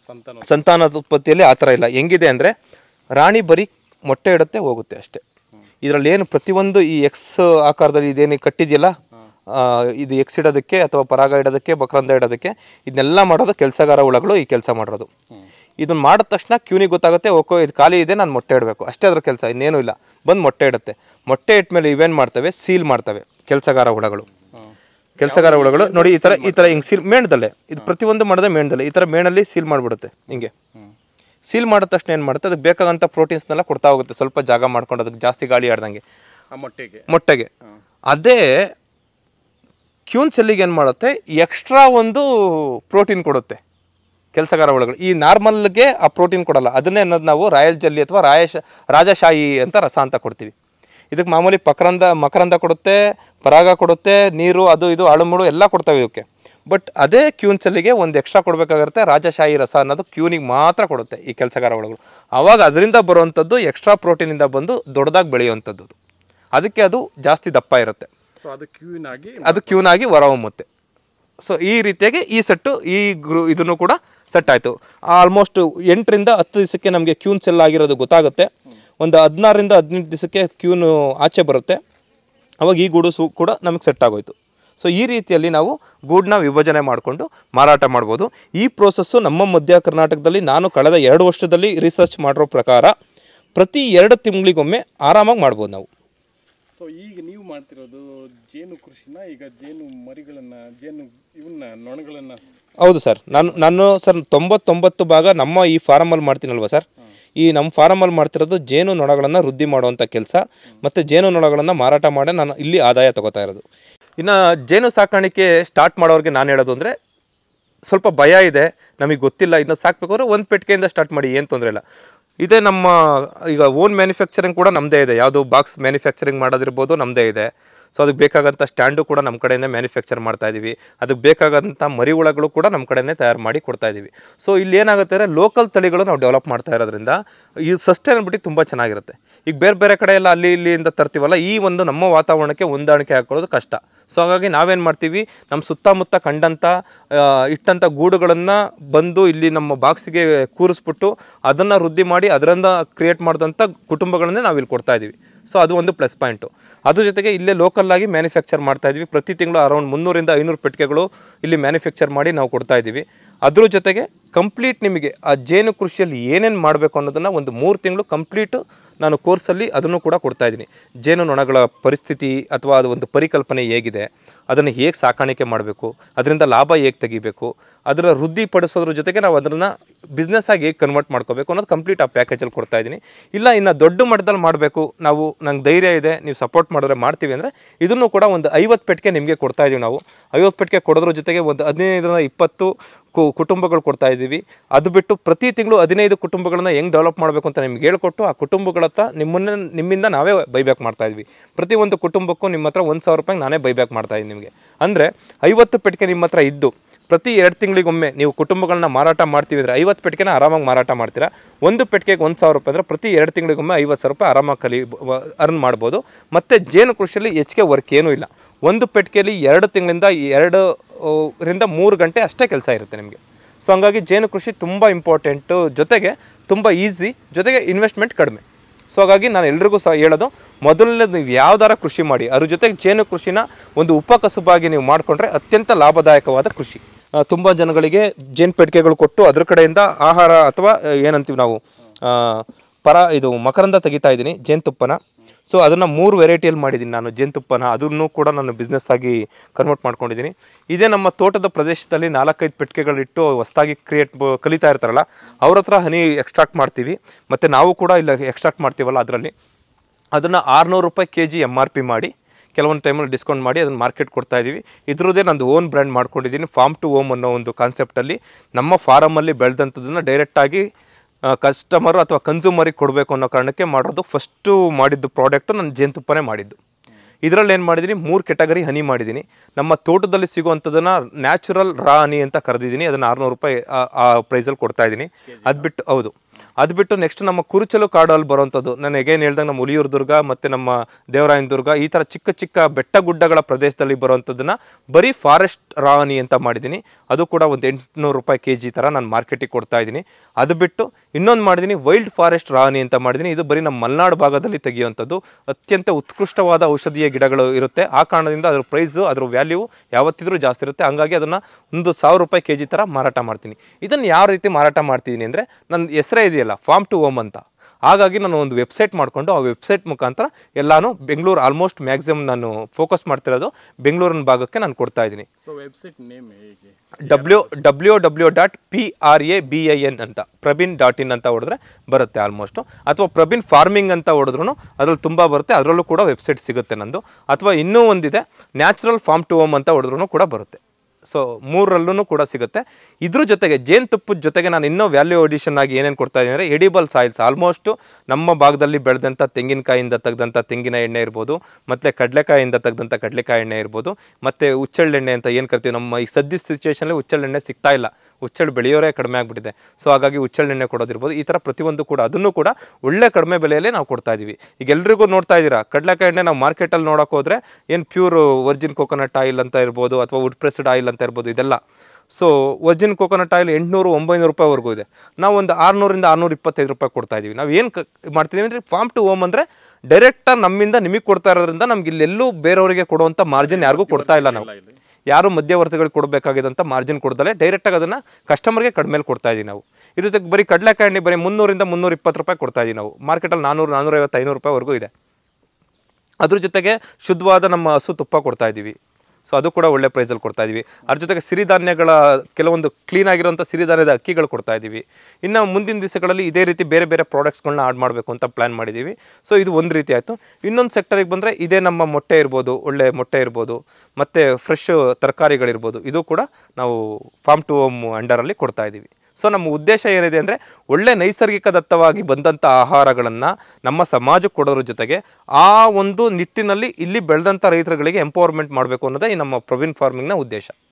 ಸಂತಾನ ಸಂತಾನೋತ್ಪತ್ತಿಯಲ್ಲಿ ಆ ಥರ ಇಲ್ಲ ಹೆಂಗಿದೆ ಅಂದರೆ ರಾಣಿ ಬರೀ ಮೊಟ್ಟೆ ಇಡುತ್ತೆ ಹೋಗುತ್ತೆ ಅಷ್ಟೇ ಇದರಲ್ಲಿ ಏನು ಪ್ರತಿಯೊಂದು ಈ ಎಕ್ಸ್ ಆಕಾರದಲ್ಲಿ ಇದೇನು ಕಟ್ಟಿದೆಯಲ್ಲ ಇದು ಎಕ್ಸ್ ಇಡೋದಕ್ಕೆ ಅಥವಾ ಪರಾಗ ಇಡೋದಕ್ಕೆ ಬಕ್ರಂದ ಇಡೋದಕ್ಕೆ ಇದನ್ನೆಲ್ಲ ಮಾಡೋದು ಕೆಲಸಗಾರ ಹುಳಗಳು ಈ ಕೆಲಸ ಮಾಡೋದು ಇದನ್ನ ಮಾಡಿದ ತಕ್ಷಣ ಕ್ಯೂನಿಗೆ ಗೊತ್ತಾಗುತ್ತೆ ಓಕೋ ಇದು ಖಾಲಿ ಇದೆ ನಾನು ಮೊಟ್ಟೆ ಇಡಬೇಕು ಅಷ್ಟೇ ಅದರ ಕೆಲಸ ಇನ್ನೇನೂ ಇಲ್ಲ ಬಂದು ಮೊಟ್ಟೆ ಇಡುತ್ತೆ ಮೊಟ್ಟೆ ಇಟ್ಟ ಮೇಲೆ ಇವೇನು ಮಾಡ್ತವೆ ಸೀಲ್ ಮಾಡ್ತವೆ ಕೆಲಸಗಾರ ಹುಳಗಳು ಕೆಲಸಗಾರ ಹುಳಗಳು ನೋಡಿ ಈ ಥರ ಈ ಥರ ಹಿಂಗೆ ಸೀಲ್ ಮೇಣದಲ್ಲೇ ಇದು ಪ್ರತಿಯೊಂದು ಮಾಡಿದ್ರೆ ಮೇಣದಲ್ಲೇ ಈ ಥರ ಮೇಣಲ್ಲಿ ಸೀಲ್ ಮಾಡಿಬಿಡುತ್ತೆ ಹಿಂಗೆ ಸೀಲ್ ಮಾಡಿದ ತಕ್ಷಣ ಏನು ಮಾಡುತ್ತೆ ಅದಕ್ಕೆ ಬೇಕಾದಂಥ ಪ್ರೋಟೀನ್ಸ್ನೆಲ್ಲ ಕೊಡ್ತಾ ಹೋಗುತ್ತೆ ಸ್ವಲ್ಪ ಜಾಗ ಮಾಡ್ಕೊಂಡು ಅದಕ್ಕೆ ಜಾಸ್ತಿ ಗಾಳಿ ಆಡ್ದಂಗೆ ಮೊಟ್ಟೆಗೆ ಮೊಟ್ಟೆಗೆ ಅದೇ ಕ್ಯೂನ್ ಸೆಲ್ಲಿಗೆ ಏನು ಮಾಡುತ್ತೆ ಎಕ್ಸ್ಟ್ರಾ ಒಂದು ಪ್ರೋಟೀನ್ ಕೊಡುತ್ತೆ ಕೆಲಸಗಾರ ಹುಳುಗಳು ಈ ನಾರ್ಮಲ್ಗೆ ಆ ಪ್ರೋಟೀನ್ ಕೊಡಲ್ಲ ಅದನ್ನೇ ಅನ್ನೋದು ನಾವು ರಾಯಲ್ ಜಲ್ಲಿ ಅಥವಾ ರಾಯಶ ರಾಜಶಾಹಿ ಅಂತ ರಸ ಅಂತ ಕೊಡ್ತೀವಿ ಇದಕ್ಕೆ ಮಾಮೂಲಿ ಪಕರಂದ ಮಕರಂದ ಕೊಡುತ್ತೆ ಪರಾಗ ಕೊಡುತ್ತೆ ನೀರು ಅದು ಇದು ಅಳುಮುಳು ಎಲ್ಲ ಕೊಡ್ತಾವೆ ಇದಕ್ಕೆ ಬಟ್ ಅದೇ ಕ್ಯೂನ್ ಕ್ಯೂನ್ಸಲ್ಲಿಗೆ ಒಂದು ಎಕ್ಸ್ಟ್ರಾ ಕೊಡಬೇಕಾಗಿರುತ್ತೆ ರಾಜಶಾಹಿ ರಸ ಅನ್ನೋದು ಕ್ಯೂನಿಗೆ ಮಾತ್ರ ಕೊಡುತ್ತೆ ಈ ಕೆಲಸಗಾರ ಒಳಗಳು ಆವಾಗ ಅದರಿಂದ ಬರುವಂಥದ್ದು ಎಕ್ಸ್ಟ್ರಾ ಪ್ರೋಟೀನಿಂದ ಬಂದು ದೊಡ್ಡದಾಗಿ ಬೆಳೆಯುವಂಥದ್ದು ಅದಕ್ಕೆ ಅದು ಜಾಸ್ತಿ ದಪ್ಪ ಇರುತ್ತೆ ಅದು ಕ್ಯೂನ್ ಆಗಿ ಹೊರಹೊಮ್ಮುತ್ತೆ ಸೊ ಈ ರೀತಿಯಾಗಿ ಈ ಸೆಟ್ಟು ಈ ಗ್ರು ಇದನ್ನು ಕೂಡ ಸೆಟ್ ಆಯಿತು ಆಲ್ಮೋಸ್ಟ್ ಎಂಟರಿಂದ ಹತ್ತು ದಿವಸಕ್ಕೆ ನಮಗೆ ಕ್ಯೂನ್ ಸೆಲ್ ಆಗಿರೋದು ಗೊತ್ತಾಗುತ್ತೆ ಒಂದು ಹದಿನಾರರಿಂದ ಹದಿನೆಂಟು ದಿವಸಕ್ಕೆ ಕ್ಯೂನು ಆಚೆ ಬರುತ್ತೆ ಅವಾಗ ಈ ಗೂಡು ಕೂಡ ನಮಗೆ ಸೆಟ್ ಆಗೋಯ್ತು ಸೊ ಈ ರೀತಿಯಲ್ಲಿ ನಾವು ಗೂಡನ್ನ ವಿಭಜನೆ ಮಾಡಿಕೊಂಡು ಮಾರಾಟ ಮಾಡ್ಬೋದು ಈ ಪ್ರೋಸೆಸ್ಸು ನಮ್ಮ ಮಧ್ಯ ಕರ್ನಾಟಕದಲ್ಲಿ ನಾನು ಕಳೆದ ಎರಡು ವರ್ಷದಲ್ಲಿ ರಿಸರ್ಚ್ ಮಾಡಿರೋ ಪ್ರಕಾರ ಪ್ರತಿ ಎರಡು ತಿಂಗಳಿಗೊಮ್ಮೆ ಆರಾಮಾಗಿ ಮಾಡ್ಬೋದು ನಾವು ಸೊ ಈಗ ನೀವು ಮಾಡ್ತಿರೋದು ಜೇನು ಕೃಷಿನ ಈಗ ಜೇನು ಮರಿಗಳನ್ನು ಜೇನು ಇವನ್ನ ನೊಣಗಳನ್ನ ಹೌದು ಸರ್ ನಾನು ನಾನು ಸರ್ ತೊಂಬತ್ತೊಂಬತ್ತು ಭಾಗ ನಮ್ಮ ಈ ಫಾರಮಲ್ಲಿ ಮಾಡ್ತೀನಲ್ವ ಸರ್ ಈ ನಮ್ಮ ಫಾರಮಲ್ಲಿ ಮಾಡ್ತಿರೋದು ಜೇನು ನೊಣಗಳನ್ನು ವೃದ್ಧಿ ಮಾಡುವಂಥ ಕೆಲಸ ಮತ್ತು ಜೇನು ನೊಣಗಳನ್ನು ಮಾರಾಟ ಮಾಡಿ ನಾನು ಇಲ್ಲಿ ಆದಾಯ ತಗೋತಾ ಇರೋದು ಇನ್ನು ಜೇನು ಸಾಕಾಣಿಕೆ ಸ್ಟಾರ್ಟ್ ಮಾಡೋರಿಗೆ ನಾನು ಹೇಳೋದು ಅಂದರೆ ಸ್ವಲ್ಪ ಭಯ ಇದೆ ನಮಗೆ ಗೊತ್ತಿಲ್ಲ ಇನ್ನು ಸಾಕಬೇಕಾದ್ರೆ ಒಂದು ಪೆಟ್ಟಿಗೆಯಿಂದ ಸ್ಟಾರ್ಟ್ ಮಾಡಿ ಏನು ತೊಂದರೆ ಇಲ್ಲ ಇದೇ ನಮ್ಮ ಈಗ ಓನ್ ಮ್ಯಾನುಫ್ಯಾಕ್ಚರಿಂಗ್ ಕೂಡ ನಮ್ಮದೇ ಇದೆ ಯಾವುದು ಬಾಕ್ಸ್ ಮ್ಯಾನುಫ್ಯಾಕ್ಚರಿಂಗ್ ಮಾಡೋದಿರ್ಬೋದು ನಮ್ಮದೇ ಇದೆ ಸೊ ಅದಕ್ಕೆ ಬೇಕಾದಂಥ ಸ್ಟ್ಯಾಂಡು ಕೂಡ ನಮ್ಮ ಕಡೆಯೇ ಮ್ಯಾನುಫ್ಯಾಕ್ಚರ್ ಮಾಡ್ತಾ ಇದ್ದೀವಿ ಅದಕ್ಕೆ ಬೇಕಾದಂಥ ಮರಿಹುಳಗಳು ಕೂಡ ನಮ್ಮ ಕಡೆಯೇ ತಯಾರು ಮಾಡಿ ಕೊಡ್ತಾ ಇದ್ದೀವಿ ಸೊ ಇಲ್ಲಿ ಏನಾಗುತ್ತೆ ಅಂದರೆ ಲೋಕಲ್ ತಳಿಗಳು ನಾವು ಡೆವಲಪ್ ಮಾಡ್ತಾ ಇರೋದ್ರಿಂದ ಈ ಸಸ್ಟೈನಬಿಲಿಟಿ ತುಂಬ ಚೆನ್ನಾಗಿರುತ್ತೆ ಈಗ ಬೇರೆ ಬೇರೆ ಕಡೆ ಎಲ್ಲ ಅಲ್ಲಿ ಇಲ್ಲಿಂದ ತರ್ತೀವಲ್ಲ ಈ ಒಂದು ನಮ್ಮ ವಾತಾವರಣಕ್ಕೆ ಹೊಂದಾಣಿಕೆ ಹಾಕೊಳ್ಳೋದು ಕಷ್ಟ ಸೊ ಹಾಗಾಗಿ ನಾವೇನು ಮಾಡ್ತೀವಿ ನಮ್ಮ ಸುತ್ತಮುತ್ತ ಕಂಡಂಥ ಇಟ್ಟಂಥ ಗೂಡುಗಳನ್ನು ಬಂದು ಇಲ್ಲಿ ನಮ್ಮ ಬಾಕ್ಸಿಗೆ ಕೂರಿಸ್ಬಿಟ್ಟು ಅದನ್ನು ವೃದ್ಧಿ ಮಾಡಿ ಅದರಿಂದ ಕ್ರಿಯೇಟ್ ಮಾಡಿದಂಥ ಕುಟುಂಬಗಳನ್ನೇ ನಾವು ಇಲ್ಲಿ ಕೊಡ್ತಾ ಇದ್ದೀವಿ ಸೊ ಅದು ಒಂದು ಪ್ಲಸ್ ಪಾಯಿಂಟು ಅದ್ರ ಜೊತೆಗೆ ಇಲ್ಲೇ ಲೋಕಲ್ಲಾಗಿ ಮ್ಯಾನುಫ್ಯಾಕ್ಚರ್ ಮಾಡ್ತಾ ಇದ್ವಿ ಪ್ರತಿ ತಿಂಗಳು ಅರೌಂಡ್ ಮುನ್ನೂರಿಂದ ಐನೂರು ಪೆಟ್ಟಿಗೆಗಳು ಇಲ್ಲಿ ಮ್ಯಾನುಫ್ಯಾಕ್ಚರ್ ಮಾಡಿ ನಾವು ಕೊಡ್ತಾ ಇದ್ದೀವಿ ಅದ್ರ ಜೊತೆಗೆ ಕಂಪ್ಲೀಟ್ ನಿಮಗೆ ಆ ಜೇನು ಕೃಷಿಯಲ್ಲಿ ಏನೇನು ಮಾಡಬೇಕು ಅನ್ನೋದನ್ನು ಒಂದು ಮೂರು ತಿಂಗಳು ಕಂಪ್ಲೀಟು ನಾನು ಕೋರ್ಸಲ್ಲಿ ಅದನ್ನು ಕೂಡ ಕೊಡ್ತಾ ಇದ್ದೀನಿ ಜೇನುನೊಣಗಳ ಪರಿಸ್ಥಿತಿ ಅಥವಾ ಅದು ಒಂದು ಪರಿಕಲ್ಪನೆ ಹೇಗಿದೆ ಅದನ್ನು ಹೇಗೆ ಸಾಕಾಣಿಕೆ ಮಾಡಬೇಕು ಅದರಿಂದ ಲಾಭ ಹೇಗೆ ತೆಗಿಬೇಕು ಅದರ ವೃದ್ಧಿಪಡಿಸೋದ್ರ ಜೊತೆಗೆ ನಾವು ಅದನ್ನು ಬಿಸ್ನೆಸ್ಸಾಗಿ ಆಗಿ ಕನ್ವರ್ಟ್ ಮಾಡ್ಕೋಬೇಕು ಅನ್ನೋದು ಕಂಪ್ಲೀಟ್ ಆ ಪ್ಯಾಕೇಜಲ್ಲಿ ಕೊಡ್ತಾ ಇದ್ದೀನಿ ಇಲ್ಲ ಇನ್ನು ದೊಡ್ಡ ಮಟ್ಟದಲ್ಲಿ ಮಾಡಬೇಕು ನಾವು ನಂಗೆ ಧೈರ್ಯ ಇದೆ ನೀವು ಸಪೋರ್ಟ್ ಮಾಡಿದ್ರೆ ಮಾಡ್ತೀವಿ ಅಂದರೆ ಇದನ್ನು ಕೂಡ ಒಂದು ಐವತ್ತು ಪೆಟ್ಟಿಗೆ ನಿಮಗೆ ಕೊಡ್ತಾ ಇದ್ದೀವಿ ನಾವು ಐವತ್ತು ಪೆಟ್ಟಿಗೆ ಕೊಡೋದ್ರ ಜೊತೆಗೆ ಒಂದು ಹದಿನೈದರಿಂದ ಇಪ್ಪತ್ತು ಕು ಕುಟುಂಬಗಳು ಕೊಡ್ತಾ ಇದ್ದೀವಿ ಅದು ಬಿಟ್ಟು ಪ್ರತಿ ತಿಂಗಳು ಹದಿನೈದು ಕುಟುಂಬಗಳನ್ನ ಹೆಂಗೆ ಡೆವಲಪ್ ಮಾಡಬೇಕು ಅಂತ ನಿಮ್ಗೆ ಹೇಳ್ಕೊಟ್ಟು ಆ ಕುಟುಂಬಗಳತ್ತ ನಿಮ್ಮನ್ನ ನಿಮ್ಮಿಂದ ನಾವೇ ಬೈಬ್ಯಾಕ್ ಮಾಡ್ತಾ ಇದ್ವಿ ಒಂದು ಕುಟುಂಬಕ್ಕೂ ನಿಮ್ಮ ಹತ್ರ ಒಂದು ಸಾವಿರ ರೂಪಾಯಿಗೆ ನಾನೇ ಬೈಬ್ಯಾಕ್ ಮಾಡ್ತಾ ಇದ್ದೀನಿ ನಿಮಗೆ ಅಂದರೆ ಐವತ್ತು ಪೆಟ್ಟಿಗೆ ನಿಮ್ಮ ಹತ್ರ ಇದ್ದು ಪ್ರತಿ ಎರಡು ತಿಂಗಳಿಗೊಮ್ಮೆ ನೀವು ಕುಟುಂಬಗಳನ್ನ ಮಾರಾಟ ಮಾಡ್ತೀವಿ ಅಂದರೆ ಐವತ್ತು ಪೆಟ್ಟಿಗೆನ ಆರಾಮಾಗಿ ಮಾರಾಟ ಮಾಡ್ತೀರಾ ಒಂದು ಪೆಟ್ಟಿಗೆಗೆ ಒಂದು ಸಾವಿರ ರೂಪಾಯಿ ಅಂದರೆ ಪ್ರತಿ ಎರಡು ತಿಂಗಳಿಗೊಮ್ಮೆ ಐವತ್ತು ಸಾವಿರ ರೂಪಾಯಿ ಆರಾಮಾಗಿ ಕಲಿ ಅರ್ನ್ ಮಾಡ್ಬೋದು ಮತ್ತು ಜೇನು ಕೃಷಿಯಲ್ಲಿ ಹೆಚ್ಚಿಗೆ ವರ್ಕ್ ಏನೂ ಇಲ್ಲ ಒಂದು ಪೆಟ್ಟಿಗೆಯಲ್ಲಿ ಎರಡು ತಿಂಗಳಿಂದ ಎರಡು ರಿಂದ ಮೂರು ಗಂಟೆ ಅಷ್ಟೇ ಕೆಲಸ ಇರುತ್ತೆ ನಿಮಗೆ ಸೊ ಹಂಗಾಗಿ ಜೇನು ಕೃಷಿ ತುಂಬ ಇಂಪಾರ್ಟೆಂಟು ಜೊತೆಗೆ ತುಂಬ ಈಸಿ ಜೊತೆಗೆ ಇನ್ವೆಸ್ಟ್ಮೆಂಟ್ ಕಡಿಮೆ ಸೊ ಹಾಗಾಗಿ ನಾನು ಎಲ್ರಿಗೂ ಸಹ ಹೇಳೋದು ಮೊದಲನೇ ನೀವು ಯಾವ್ದಾರ ಕೃಷಿ ಮಾಡಿ ಅದ್ರ ಜೊತೆಗೆ ಜೇನು ಕೃಷಿನ ಒಂದು ಉಪಕಸುಬಾಗಿ ನೀವು ಮಾಡಿಕೊಂಡ್ರೆ ಅತ್ಯಂತ ಲಾಭದಾಯಕವಾದ ಕೃಷಿ ತುಂಬ ಜನಗಳಿಗೆ ಜೇನು ಪೆಟ್ಟಿಗೆಗಳು ಕೊಟ್ಟು ಅದ್ರ ಕಡೆಯಿಂದ ಆಹಾರ ಅಥವಾ ಏನಂತೀವಿ ನಾವು ಪರ ಇದು ಮಕರಂದ ತೆಗಿತಾ ಇದ್ದೀನಿ ಜೇನುತುಪ್ಪನ ಸೊ ಅದನ್ನು ಮೂರು ವೆರೈಟಿಯಲ್ಲಿ ಮಾಡಿದ್ದೀನಿ ನಾನು ಜೇನುತುಪ್ಪನ ಅದನ್ನು ಕೂಡ ನಾನು ಬಿಸ್ನೆಸ್ ಆಗಿ ಕನ್ವರ್ಟ್ ಮಾಡ್ಕೊಂಡಿದ್ದೀನಿ ಇದೇ ನಮ್ಮ ತೋಟದ ಪ್ರದೇಶದಲ್ಲಿ ನಾಲ್ಕೈದು ಪೆಟ್ಕೆಗಳಿಟ್ಟು ಹೊಸದಾಗಿ ಕ್ರಿಯೇಟ್ ಕಲಿತಾ ಇರ್ತಾರಲ್ಲ ಅವ್ರ ಹತ್ರ ಹನಿ ಎಕ್ಸ್ಟ್ರಾಕ್ಟ್ ಮಾಡ್ತೀವಿ ಮತ್ತು ನಾವು ಕೂಡ ಇಲ್ಲ ಎಕ್ಸ್ಟ್ರಾಕ್ಟ್ ಮಾಡ್ತೀವಲ್ಲ ಅದರಲ್ಲಿ ಅದನ್ನು ಆರುನೂರು ರೂಪಾಯಿ K G M R P ಮಾಡಿ ಕೆಲವೊಂದು ಟೈಮಲ್ಲಿ ಡಿಸ್ಕೌಂಟ್ ಮಾಡಿ ಅದನ್ನು ಮಾರ್ಕೆಟ್ ಕೊಡ್ತಾ ಇದ್ದೀವಿ ಇದ್ರದ್ದೇ ನಂದು ಓನ್ ಬ್ರ್ಯಾಂಡ್ ಮಾಡ್ಕೊಂಡಿದ್ದೀನಿ ಫಾರ್ಮ್ ಟು ಓಮ್ ಅನ್ನೋ ಒಂದು ಕಾನ್ಸೆಪ್ಟಲ್ಲಿ ನಮ್ಮ ಫಾರಮಲ್ಲಿ ಬೆಳೆದಂಥದ್ದನ್ನು ಡೈರೆಕ್ಟಾಗಿ ಕಸ್ಟಮರು ಅಥವಾ ಕನ್ಸ್ಯೂಮರಿಗೆ ಕೊಡಬೇಕು ಅನ್ನೋ ಕಾರಣಕ್ಕೆ ಮಾಡೋದು ಫಸ್ಟು ಮಾಡಿದ್ದು ಪ್ರಾಡಕ್ಟು ನಾನು ಜೇನುತುಪ್ಪನೇ ಮಾಡಿದ್ದು ಇದರಲ್ಲಿ ಏನು ಮಾಡಿದ್ದೀನಿ ಮೂರು ಕೆಟಗರಿ ಹನಿ ಮಾಡಿದ್ದೀನಿ ನಮ್ಮ ತೋಟದಲ್ಲಿ ಸಿಗುವಂಥದ್ದನ್ನು ನ್ಯಾಚುರಲ್ ರಾ ಹನಿ ಅಂತ ಕರೆದಿದ್ದೀನಿ ಅದನ್ನು ಆರುನೂರು ರೂಪಾಯಿ ಆ ಪ್ರೈಸಲ್ಲಿ ಕೊಡ್ತಾ ಇದ್ದೀನಿ ಅದು ಬಿಟ್ಟು ಹೌದು ಅದು ಬಿಟ್ಟು ನೆಕ್ಸ್ಟ್ ನಮ್ಮ ಕುರುಚಲು ಕಾಡಲ್ಲಿ ಬರುವಂಥದ್ದು ನಾನು ಎಗೇನ್ ಹೇಳ್ದಂಗೆ ನಮ್ಮ ಹುಲಿಯೂರು ದುರ್ಗ ಮತ್ತು ನಮ್ಮ ದೇವರಾಯನ ದುರ್ಗ ಈ ಥರ ಚಿಕ್ಕ ಚಿಕ್ಕ ಬೆಟ್ಟ ಗುಡ್ಡಗಳ ಪ್ರದೇಶದಲ್ಲಿ ಬರುವಂಥದ್ದನ್ನು ಬರೀ ಫಾರೆಸ್ಟ್ ರಾವಣಿ ಅಂತ ಮಾಡಿದ್ದೀನಿ ಅದು ಕೂಡ ಒಂದು ಎಂಟುನೂರು ರೂಪಾಯಿ ಕೆ ಜಿ ಥರ ನಾನು ಮಾರ್ಕೆಟಿಗೆ ಕೊಡ್ತಾ ಇದ್ದೀನಿ ಅದು ಬಿಟ್ಟು ಇನ್ನೊಂದು ಮಾಡಿದ್ದೀನಿ ವೈಲ್ಡ್ ಫಾರೆಸ್ಟ್ ರಾಣಿ ಅಂತ ಮಾಡಿದ್ದೀನಿ ಇದು ಬರೀ ನಮ್ಮ ಮಲೆನಾಡು ಭಾಗದಲ್ಲಿ ತೆಗೆಯುವಂಥದ್ದು ಅತ್ಯಂತ ಉತ್ಕೃಷ್ಟವಾದ ಔಷಧೀಯ ಗಿಡಗಳು ಇರುತ್ತೆ ಆ ಕಾರಣದಿಂದ ಅದರ ಪ್ರೈಸು ಅದರ ವ್ಯಾಲ್ಯೂ ಯಾವತ್ತಿದ್ರೂ ಜಾಸ್ತಿ ಇರುತ್ತೆ ಹಂಗಾಗಿ ಅದನ್ನು ಒಂದು ಸಾವಿರ ರೂಪಾಯಿ ಕೆ ಜಿ ಥರ ಮಾರಾಟ ಮಾಡ್ತೀನಿ ಇದನ್ನು ಯಾವ ರೀತಿ ಮಾರಾಟ ಮಾಡ್ತಿದ್ದೀನಿ ಅಂದರೆ ನನ್ನ ಹೆಸರೇ ಇದೆಯಲ್ಲ ಫಾರ್ಮ್ ಟು ಹೋಮ್ ಅಂತ ಹಾಗಾಗಿ ನಾನು ಒಂದು ವೆಬ್ಸೈಟ್ ಮಾಡಿಕೊಂಡು ಆ ವೆಬ್ಸೈಟ್ ಮುಖಾಂತರ ಎಲ್ಲಾನು ಬೆಂಗಳೂರು ಆಲ್ಮೋಸ್ಟ್ ಮ್ಯಾಕ್ಸಿಮಮ್ ನಾನು ಫೋಕಸ್ ಮಾಡ್ತಿರೋದು ಬೆಂಗಳೂರಿನ ಭಾಗಕ್ಕೆ ನಾನು ಕೊಡ್ತಾ ಇದ್ದೀನಿ W W W dot P R A B I N ಅಂತ ಪ್ರಬೀನ್ ಡಾಟ್ ಇನ್ ಅಂತ ಹೊಡೆದ್ರೆ ಬರುತ್ತೆ ಆಲ್ಮೋಸ್ಟು ಅಥವಾ ಪ್ರಬೀನ್ ಫಾರ್ಮಿಂಗ್ ಅಂತ ಹೊಡೆದ್ರು ಅದರಲ್ಲಿ ತುಂಬ ಬರುತ್ತೆ ಅದರಲ್ಲೂ ಕೂಡ ವೆಬ್ಸೈಟ್ ಸಿಗುತ್ತೆ ನಂದು ಅಥವಾ ಇನ್ನೂ ಒಂದಿದೆ ನ್ಯಾಚುರಲ್ ಫಾರ್ಮ್ ಟು ಹೋಮ್ ಅಂತ ಹೊಡೆದ್ರೂ ಕೂಡ ಬರುತ್ತೆ ಸೊ ಮೂರರಲ್ಲೂ ಕೂಡ ಸಿಗುತ್ತೆ ಇದ್ರ ಜೊತೆಗೆ ಜೇನುತುಪ್ಪದ ಜೊತೆಗೆ ನಾನು ಇನ್ನೂ ವ್ಯಾಲ್ಯೂ ಅಡಿಷನ್ ಆಗಿ ಏನೇನು ಕೊಡ್ತಾ ಇದ್ದೀನಿ ಅಂದರೆ ಎಡಿಬಲ್ ಸಾಯಿಲ್ಸ್ ಆಲ್ಮೋಸ್ಟು ನಮ್ಮ ಭಾಗದಲ್ಲಿ ಬೆಳೆದಂಥ ತೆಂಗಿನಕಾಯಿಂದ ತೆಗ್ದಂಥ ತೆಂಗಿನ ಎಣ್ಣೆ ಇರ್ಬೋದು ಮತ್ತು ಕಡಲೆಕಾಯಿಂದ ತೆಗೆದಂಥ ಕಡಲೆಕಾಯಿ ಎಣ್ಣೆ ಇರ್ಬೋದು ಮತ್ತು ಹುಚ್ಚಳ್ಳೆಣ್ಣೆ ಅಂತ ಏನು ಕರ್ತೀವಿ ನಮ್ಮ ಈ ಸದ್ಯ ಸಿಚುವೇಷನಲ್ಲಿ ಹುಚ್ಚಳ್ಳೆಣ್ಣೆ ಸಿಗ್ತಾ ಇಲ್ಲ ಹುಚ್ಚಳು ಬೆಳೆಯೋರೇ ಕಡಿಮೆ ಆಗಿಬಿಟ್ಟಿದೆ ಸೊ ಹಾಗಾಗಿ ಹುಚ್ಚಳ್ಳೆಣ್ಣೆ ಕೊಡೋದಿರ್ಬೋದು ಈ ಥರ ಪ್ರತಿಯೊಂದು ಕೂಡ ಅದನ್ನು ಕೂಡ ಒಳ್ಳೆ ಕಡಿಮೆ ಬೆಲೆಯಲ್ಲಿ ನಾವು ಕೊಡ್ತಾ ಇದ್ದೀವಿ ಈಗ ಎಲ್ರಿಗೂ ನೋಡ್ತಾ ಇದ್ದೀರಾ ಕಡಲೆಕಾಯಿ ಎಣ್ಣೆ ನಾವು ಮಾರ್ಕೆಟಲ್ಲಿ ನೋಡೋಕೆ ಹೋದರೆ ಏನು ಪ್ಯೂರ್ ವರ್ಜಿನ್ ಕೋಕೋನಟ್ ಆಯಿಲ್ ಅಂತ ಇರ್ಬೋದು ಅಥವಾ ವುಡ್ ಪ್ರೆಸ್ಡ್ ಆಯಿಲ್ ಅಂತ ಇರ್ಬೋದು ಇದೆಲ್ಲ ಸೊ ಒರ್ಜಿನ್ ಕೋಕೋನಟ್ ಆಯಿಲ್ ಎಂಟುನೂರು ಒಂಬೈನೂರು ರೂಪಾಯಿವರೆಗೂ ಇದೆ ನಾವು ಒಂದು ಆರುನೂರಿಂದ ಆರುನೂರ ಇಪ್ಪತ್ತೈದು ರೂಪಾಯಿ ಕೊಡ್ತಾ ಇದ್ದೀವಿ ನಾವು ಏನು ಮಾಡ್ತಿದ್ದೀವಿ ಅಂದರೆ ಫಾರ್ಮ್ ಟು ಹೋಮ್ ಅಂದರೆ ಡೈರೆಕ್ಟಾಗಿ ನಮ್ಮಿಂದ ನಿಮಗೆ ಕೊಡ್ತಾ ಇರೋದ್ರಿಂದ ನಮ್ಗೆ ಇಲ್ಲೆಲ್ಲೂ ಬೇರೆಯವರಿಗೆ ಕೊಡುವಂಥ ಮಾರ್ಜಿನ್ ಯಾರಿಗೂ ಕೊಡ್ತಾ ಇಲ್ಲ ನಾವು ಯಾರು ಮಧ್ಯವರ್ತಿಗಳಿಗೆ ಕೊಡಬೇಕಾಗಿದ್ದಂಥ ಮಾರ್ಜಿನ್ ಕೊಡ್ದಲೆ ಡೈರೆಕ್ಟಾಗಿ ಅದನ್ನು ಕಸ್ಟಮರ್ಗೆ ಕಡಿಮೆಲಿ ಕೊಡ್ತಾ ಇದ್ದೀವಿ ನಾವು ಇದ್ರ ಬರೀ ಕಡಲೆಕಾಯಿ ಬರೀ ಮುನ್ನೂರಿಂದ ಮುನ್ನೂರ ಇಪ್ಪತ್ತು ರೂಪಾಯಿ ಕೊಡ್ತಾ ಇದ್ದೀವಿ ನಾವು ಮಾರ್ಕೆಟಲ್ಲಿ ನಾನ್ನೂರು ನಾನ್ನೂರೈವತ್ತು ಐನೂರು ರೂಪಾಯಿವರೆಗೂ ಇದೆ ಅದ್ರ ಜೊತೆಗೆ ಶುದ್ಧವಾದ ನಮ್ಮ ಹಸು ತುಪ್ಪ ಕೊಡ್ತಾ ಇದ್ದೀವಿ ಸೊ ಅದು ಕೂಡ ಒಳ್ಳೆ ಪ್ರೈಸಲ್ಲಿ ಕೊಡ್ತಾ ಇದ್ದೀವಿ ಅದ್ರ ಜೊತೆಗೆ ಸಿರಿಧಾನ್ಯಗಳ ಕೆಲವೊಂದು ಕ್ಲೀನ್ ಆಗಿರುವಂಥ ಸಿರಿಧಾನ್ಯದ ಅಕ್ಕಿಗಳು ಕೊಡ್ತಾ ಇದ್ದೀವಿ ಇನ್ನು ಮುಂದಿನ ದಿವಸಗಳಲ್ಲಿ ಇದೇ ರೀತಿ ಬೇರೆ ಬೇರೆ ಪ್ರಾಡಕ್ಟ್ಸ್ಗಳನ್ನ ಆಡ್ ಮಾಡಬೇಕು ಅಂತ ಪ್ಲ್ಯಾನ್ ಮಾಡಿದ್ದೀವಿ ಸೊ ಇದು ಒಂದು ರೀತಿ ಆಯಿತು ಇನ್ನೊಂದು ಸೆಕ್ಟರಿಗೆ ಬಂದರೆ ಇದೇ ನಮ್ಮ ಮೊಟ್ಟೆ ಇರ್ಬೋದು ಒಳ್ಳೆ ಮೊಟ್ಟೆ ಇರ್ಬೋದು ಮತ್ತು ಫ್ರೆಶ್ ತರಕಾರಿಗಳಿರ್ಬೋದು ಇದು ಕೂಡ ನಾವು ಫಾರ್ಮ್ ಟು ಹೋಮ್ ಅಂಡರಲ್ಲಿ ಕೊಡ್ತಾ ಇದ್ದೀವಿ ಸೊ ನಮ್ಮ ಉದ್ದೇಶ ಏನಿದೆ ಅಂದರೆ ಒಳ್ಳೆ ನೈಸರ್ಗಿಕ ದತ್ತವಾಗಿ ಬಂದಂಥ ಆಹಾರಗಳನ್ನು ನಮ್ಮ ಸಮಾಜಕ್ಕೆ ಕೊಡೋದ್ರ ಜೊತೆಗೆ ಆ ಒಂದು ನಿಟ್ಟಿನಲ್ಲಿ ಇಲ್ಲಿ ಬೆಳೆದಂಥ ರೈತರುಗಳಿಗೆ ಎಂಪವರ್ಮೆಂಟ್ ಮಾಡಬೇಕು ಅನ್ನೋದೇ ಈ ನಮ್ಮ ಪ್ರವೀಣ್ ಫಾರ್ಮಿಂಗ್ನ ಉದ್ದೇಶ